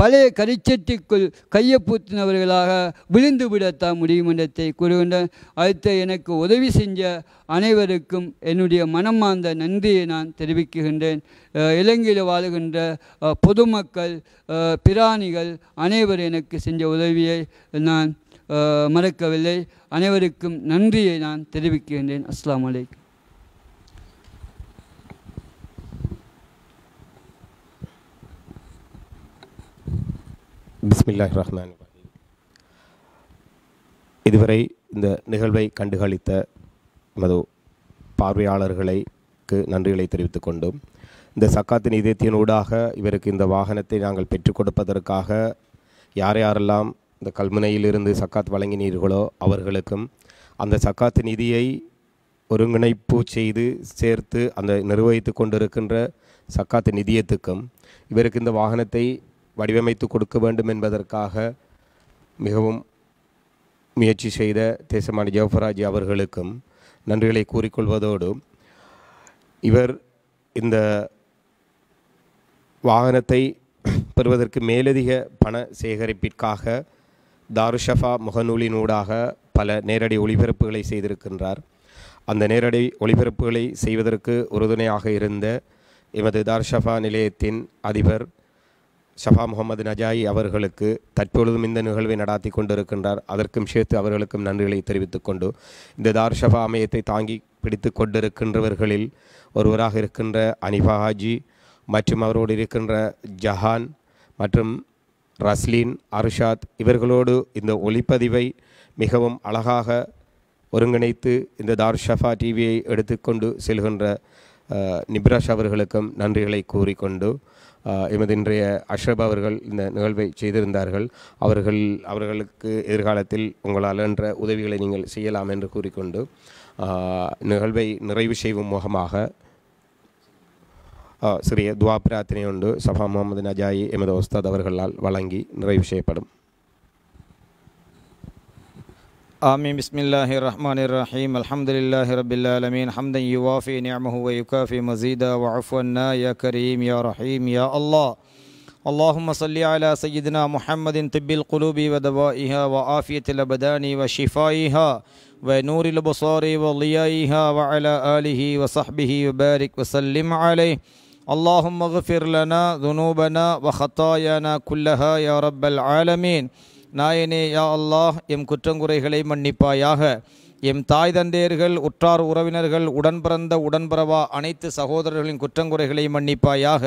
பழைய கரிச்சட்டிக்குள் கையப்பூத்தினவர்களாக விழுந்து விடத்தான் முடியும் என்றத்தை கூறுகின்றேன் அடுத்த எனக்கு உதவி செஞ்ச அனைவருக்கும் என்னுடைய மனமார்ந்த நன்றியை நான் தெரிவிக்கின்றேன் இலங்கையில் வாழுகின்ற பொதுமக்கள் பிராணிகள் அனைவர் எனக்கு செஞ்ச உதவியை நான் மறக்கவில்லை அனைவருக்கும் நன்றியை நான் தெரிவிக்கின்றேன் அஸ்லாம் வலைக்கம் பிஸ்மில்லாஹ் ரஹ்மான் இதுவரை இந்த நிகழ்வை கண்டுகளித்த எமது பார்வையாளர்களுக்கு நன்றிகளை தெரிவித்துக் கொண்டும் இந்த சக்காத்தின் நிதியத்தினூடாக இவருக்கு இந்த வாகனத்தை நாங்கள் பெற்றுக் கொடுப்பதற்காக யார் யாரெல்லாம் இந்த கல்முனையிலிருந்து சக்காத் வழங்கினீர்களோ அவர்களுக்கும் அந்த சக்காத்து நிதியை ஒருங்கிணைப்பு செய்து சேர்த்து அந்த நிர்வகித்து கொண்டிருக்கின்ற சக்காத்து நிதியத்துக்கும் இவருக்கு இந்த வாகனத்தை வடிவமைத்து கொடுக்க வேண்டும் என்பதற்காக மிகவும் முயற்சி செய்த தேசமானி ஜவஹராஜி அவர்களுக்கும் நன்றிகளை கூறிக்கொள்வதோடு இவர் இந்த வாகனத்தை பெறுவதற்கு மேலதிக பண சேகரிப்பிற்காக தாருஷஃபா முகநூலினூடாக பல நேரடி ஒளிபரப்புகளை செய்திருக்கின்றார் அந்த நேரடி ஒளிபரப்புகளை செய்வதற்கு உறுதுணையாக இருந்த எமது தார்ஷஃபா நிலையத்தின் அதிபர் ஷஃபா முகமது நஜாயி அவர்களுக்கு தற்பொழுதும் இந்த நிகழ்வை நடாத்தி கொண்டிருக்கின்றார் அதற்கும் சேர்த்து அவர்களுக்கும் நன்றிகளை தெரிவித்துக் கொண்டு இந்த தார் ஷஃபா அமையத்தை தாங்கி பிடித்து கொண்டிருக்கின்றவர்களில் ஒருவராக இருக்கின்ற அனிஃபா ஹாஜி மற்றும் அவரோடு இருக்கின்ற ஜஹான் மற்றும் ரஸ்லின் அர்ஷாத் இவர்களோடு இந்த ஒளிப்பதிவை மிகவும் அழகாக ஒருங்கிணைத்து இந்த தார் ஷஃபா டிவியை எடுத்துக்கொண்டு செல்கின்ற நிப்ராஷ் அவர்களுக்கும் நன்றிகளை கூறிக்கொண்டு எமது இன்றைய அஷ்ரப் அவர்கள் இந்த நிகழ்வை செய்திருந்தார்கள் அவர்கள் அவர்களுக்கு எதிர்காலத்தில் உங்களால் என்ற உதவிகளை நீங்கள் செய்யலாம் என்று கூறிக்கொண்டு நிகழ்வை நிறைவு செய்வும் முகமாக சிறிய துவா பிரார்த்தனை உண்டு சபா முகமது நஜாயி எமது உஸ்தாத் அவர்களால் வழங்கி நிறைவு செய்யப்படும் آمين بسم الله الرحمن الرحيم الحمد لله رب العالمين حمدا يوافي نعمه ويكافي مزيدا وعفونا يا كريم يا رحيم يا الله اللهم صل على سيدنا محمد طب القلوب ودوائها وعافية الأبدان وشفائها ونور البصار وضيائها وعلى آله وصحبه وبارك وسلم عليه اللهم اغفر لنا ذنوبنا وخطايانا كلها يا رب العالمين நாயனே யா அல்லாஹ் எம் குற்றங்குறைகளை மன்னிப்பாயாக எம் தாய் தந்தையர்கள் உற்றார் உறவினர்கள் உடன்பிறந்த உடன்பிறவா அனைத்து சகோதரர்களின் குற்றங்குறைகளை மன்னிப்பாயாக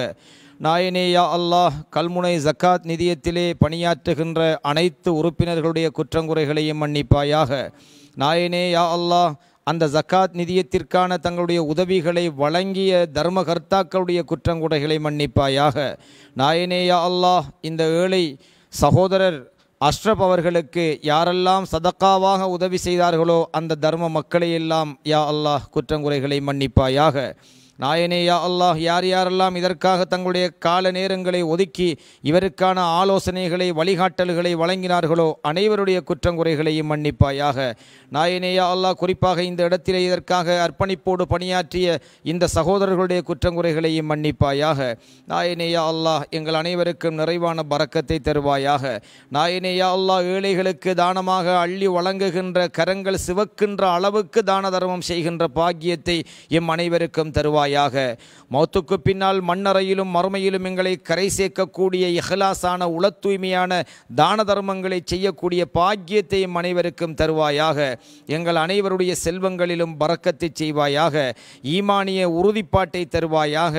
நாயனே யா அல்லாஹ் கல்முனை ஜக்காத் நிதியத்திலே பணியாற்றுகின்ற அனைத்து உறுப்பினர்களுடைய குற்றங்குறைகளையும் மன்னிப்பாயாக நாயனே யா அல்லாஹ் அந்த ஜக்காத் நிதியத்திற்கான தங்களுடைய உதவிகளை வழங்கிய தர்மகர்த்தாக்களுடைய குற்றங்குறைகளை மன்னிப்பாயாக நாயனே யா அல்லாஹ் இந்த ஏழை சகோதரர் அஷ்ரப் அவர்களுக்கு யாரெல்லாம் சதக்காவாக உதவி செய்தார்களோ அந்த தர்ம மக்களையெல்லாம் யா அல்லாஹ் குற்றங்குறைகளை மன்னிப்பாயாக நாயனே யா அல்லாஹ் யார் யாரெல்லாம் இதற்காக தங்களுடைய கால நேரங்களை ஒதுக்கி இவருக்கான ஆலோசனைகளை வழிகாட்டல்களை வழங்கினார்களோ அனைவருடைய குற்றங்குறைகளையும் மன்னிப்பாயாக நாயனே யா அல்லாஹ் குறிப்பாக இந்த இடத்திலே இதற்காக அர்ப்பணிப்போடு பணியாற்றிய இந்த சகோதரர்களுடைய குற்றங்குறைகளையும் மன்னிப்பாயாக நாயனே யா அல்லாஹ் எங்கள் அனைவருக்கும் நிறைவான பறக்கத்தை தருவாயாக நாயனே யா அல்லாஹ் ஏழைகளுக்கு தானமாக அள்ளி வழங்குகின்ற கரங்கள் சிவக்கின்ற அளவுக்கு தான தர்மம் செய்கின்ற பாக்கியத்தை எம் அனைவருக்கும் தருவாய் தருள்வாயாக மௌத்துக்கு பின்னால் மண்ணறையிலும் மறுமையிலும் எங்களை கரை சேர்க்கக்கூடிய இஹலாசான உள தூய்மையான தான தர்மங்களை செய்யக்கூடிய பாக்கியத்தை அனைவருக்கும் தருவாயாக எங்கள் அனைவருடைய செல்வங்களிலும் பறக்கத்தை செய்வாயாக ஈமானிய உறுதிப்பாட்டை தருவாயாக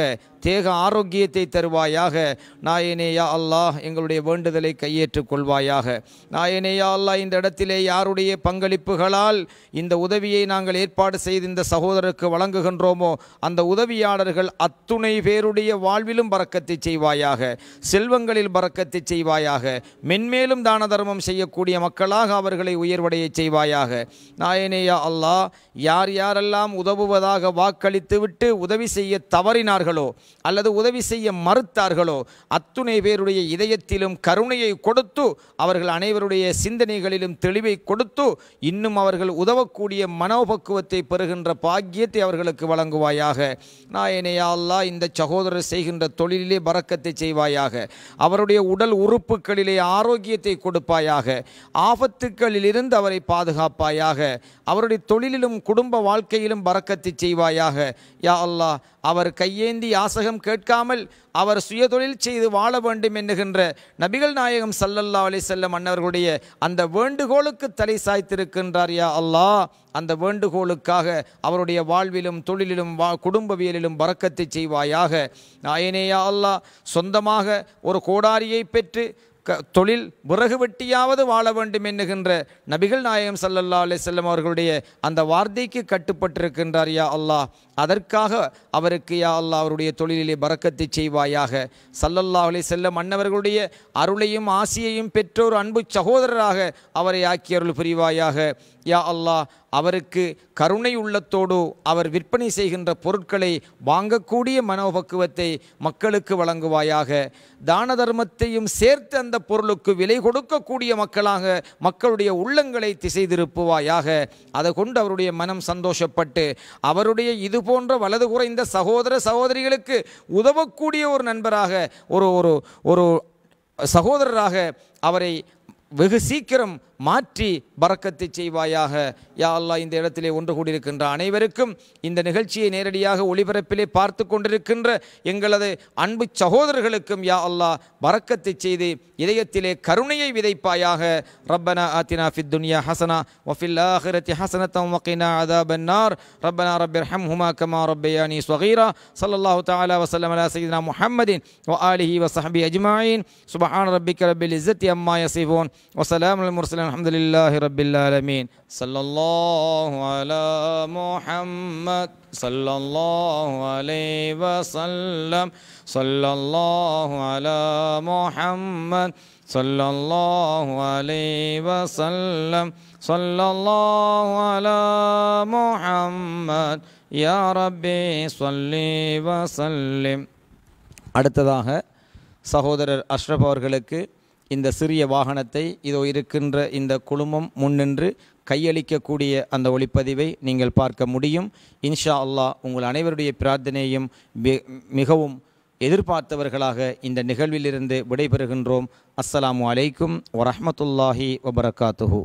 தேக ஆரோக்கியத்தை தருவாயாக நாயனேயா அல்லாஹ் எங்களுடைய வேண்டுதலை கையேற்றுக் கொள்வாயாக நாயனேயா அல்லாஹ் இந்த இடத்திலே யாருடைய பங்களிப்புகளால் இந்த உதவியை நாங்கள் ஏற்பாடு செய்து இந்த சகோதரருக்கு வழங்குகின்றோமோ அந்த உதவியாளர்கள் அத்துணை பேருடைய வாழ்விலும் பறக்கத்தை செய்வாயாக செல்வங்களில் பறக்கத்தை செய்வாயாக மென்மேலும் தான தர்மம் செய்யக்கூடிய மக்களாக அவர்களை உயர்வடைய செய்வாயாக நாயனேயா அல்லாஹ் யார் யாரெல்லாம் உதவுவதாக வாக்களித்துவிட்டு உதவி செய்ய தவறினார்களோ அல்லது உதவி செய்ய மறுத்தார்களோ அத்துணை பேருடைய இதயத்திலும் கருணையை கொடுத்து அவர்கள் அனைவருடைய சிந்தனைகளிலும் தெளிவை கொடுத்து இன்னும் அவர்கள் உதவக்கூடிய மனோபக்குவத்தை பெறுகின்ற பாக்கியத்தை அவர்களுக்கு வழங்குவாயாக நான் அல்லா இந்த சகோதரர் செய்கின்ற தொழிலிலே பறக்கத்தை செய்வாயாக அவருடைய உடல் உறுப்புகளிலே ஆரோக்கியத்தை கொடுப்பாயாக ஆபத்துக்களிலிருந்து அவரை பாதுகாப்பாயாக அவருடைய தொழிலிலும் குடும்ப வாழ்க்கையிலும் பறக்கத்தை செய்வாயாக யா அல்லா அவர் கையேந்தி ஆசை யாசகம் கேட்காமல் அவர் சுயதொழில் செய்து வாழ வேண்டும் என்னுகின்ற நபிகள் நாயகம் சல்லல்லா அலி செல்லம் அன்னவர்களுடைய அந்த வேண்டுகோளுக்கு தலை சாய்த்திருக்கின்றார் யா அல்லாஹ் அந்த வேண்டுகோளுக்காக அவருடைய வாழ்விலும் தொழிலிலும் வா குடும்பவியலிலும் வரக்கத்தை செய்வாயாக நாயனேயா அல்லாஹ் சொந்தமாக ஒரு கோடாரியை பெற்று க தொழில் பிறகு வெட்டியாவது வாழ வேண்டும் என்னுகின்ற நபிகள் நாயகம் சல்லல்லா அலே செல்லம் அவர்களுடைய அந்த வார்த்தைக்கு கட்டுப்பட்டிருக்கின்றார் யா அல்லாஹ் அதற்காக அவருக்கு யா அல்லா அவருடைய தொழிலிலே பறக்கத்தை செய்வாயாக சல்லல்லா அலே செல்லம் மன்னவர்களுடைய அருளையும் ஆசியையும் பெற்றோர் அன்பு சகோதரராக அவரை ஆக்கியருள் புரிவாயாக யா அல்லாஹ் அவருக்கு கருணை உள்ளத்தோடு அவர் விற்பனை செய்கின்ற பொருட்களை வாங்கக்கூடிய மனோபக்குவத்தை மக்களுக்கு வழங்குவாயாக தான தர்மத்தையும் சேர்த்து அந்த பொருளுக்கு விலை கொடுக்கக்கூடிய மக்களாக மக்களுடைய உள்ளங்களை திசை திருப்புவாயாக அதை கொண்டு அவருடைய மனம் சந்தோஷப்பட்டு அவருடைய இது போன்ற வலது குறைந்த சகோதர சகோதரிகளுக்கு உதவக்கூடிய ஒரு நண்பராக ஒரு ஒரு ஒரு சகோதரராக அவரை வெகு சீக்கிரம் மாற்றி பறக்கத்தை செய்வாயாக யா அல்லா இந்த இடத்திலே ஒன்று கூடியிருக்கின்ற அனைவருக்கும் இந்த நிகழ்ச்சியை நேரடியாக ஒளிபரப்பிலே பார்த்து கொண்டிருக்கின்ற எங்களது அன்பு சகோதரர்களுக்கும் யா அல்லா பறக்கத்தை செய்து இதயத்திலே கருணையை விதைப்பாயாக ரப்பனா ஆத்தினா ஃபித் துன்யா ஹசனா வஃபில் ஆஹிரத்தி ஹசனத்தம் வகைனா அதா பன்னார் ரப்பனா ரப்பர் ஹம் ஹுமா கமா ரப்பயானி ஸ்வகீரா சல்லாஹு தாலா வசலம் அலா சைதினா முஹம்மதின் வ ஆலிஹி வசஹபி அஜ்மாயின் சுபஹான் ரப்பிக் ரபில் இஸ்ஸத்தி அம்மா யசிஃபோன் வசலாம் முர்சலம் الحمد لله رب العالمين صلى الله على محمد صلى الله عليه وسلم صلى الله على محمد صلى الله عليه وسلم صلى الله على محمد يا ربي صل وسلم அடுத்ததாக சகோதரர் அஷ்ரப் அவர்களுக்கு இந்த சிறிய வாகனத்தை இதோ இருக்கின்ற இந்த குழுமம் முன்னின்று கையளிக்கக்கூடிய அந்த ஒளிப்பதிவை நீங்கள் பார்க்க முடியும் இன்ஷா அல்லாஹ் உங்கள் அனைவருடைய பிரார்த்தனையும் மிகவும் எதிர்பார்த்தவர்களாக இந்த நிகழ்விலிருந்து விடைபெறுகின்றோம் அஸ்ஸலாமு அலைக்கும் வரமத்துல்லாஹி வபரகாத்துஹூ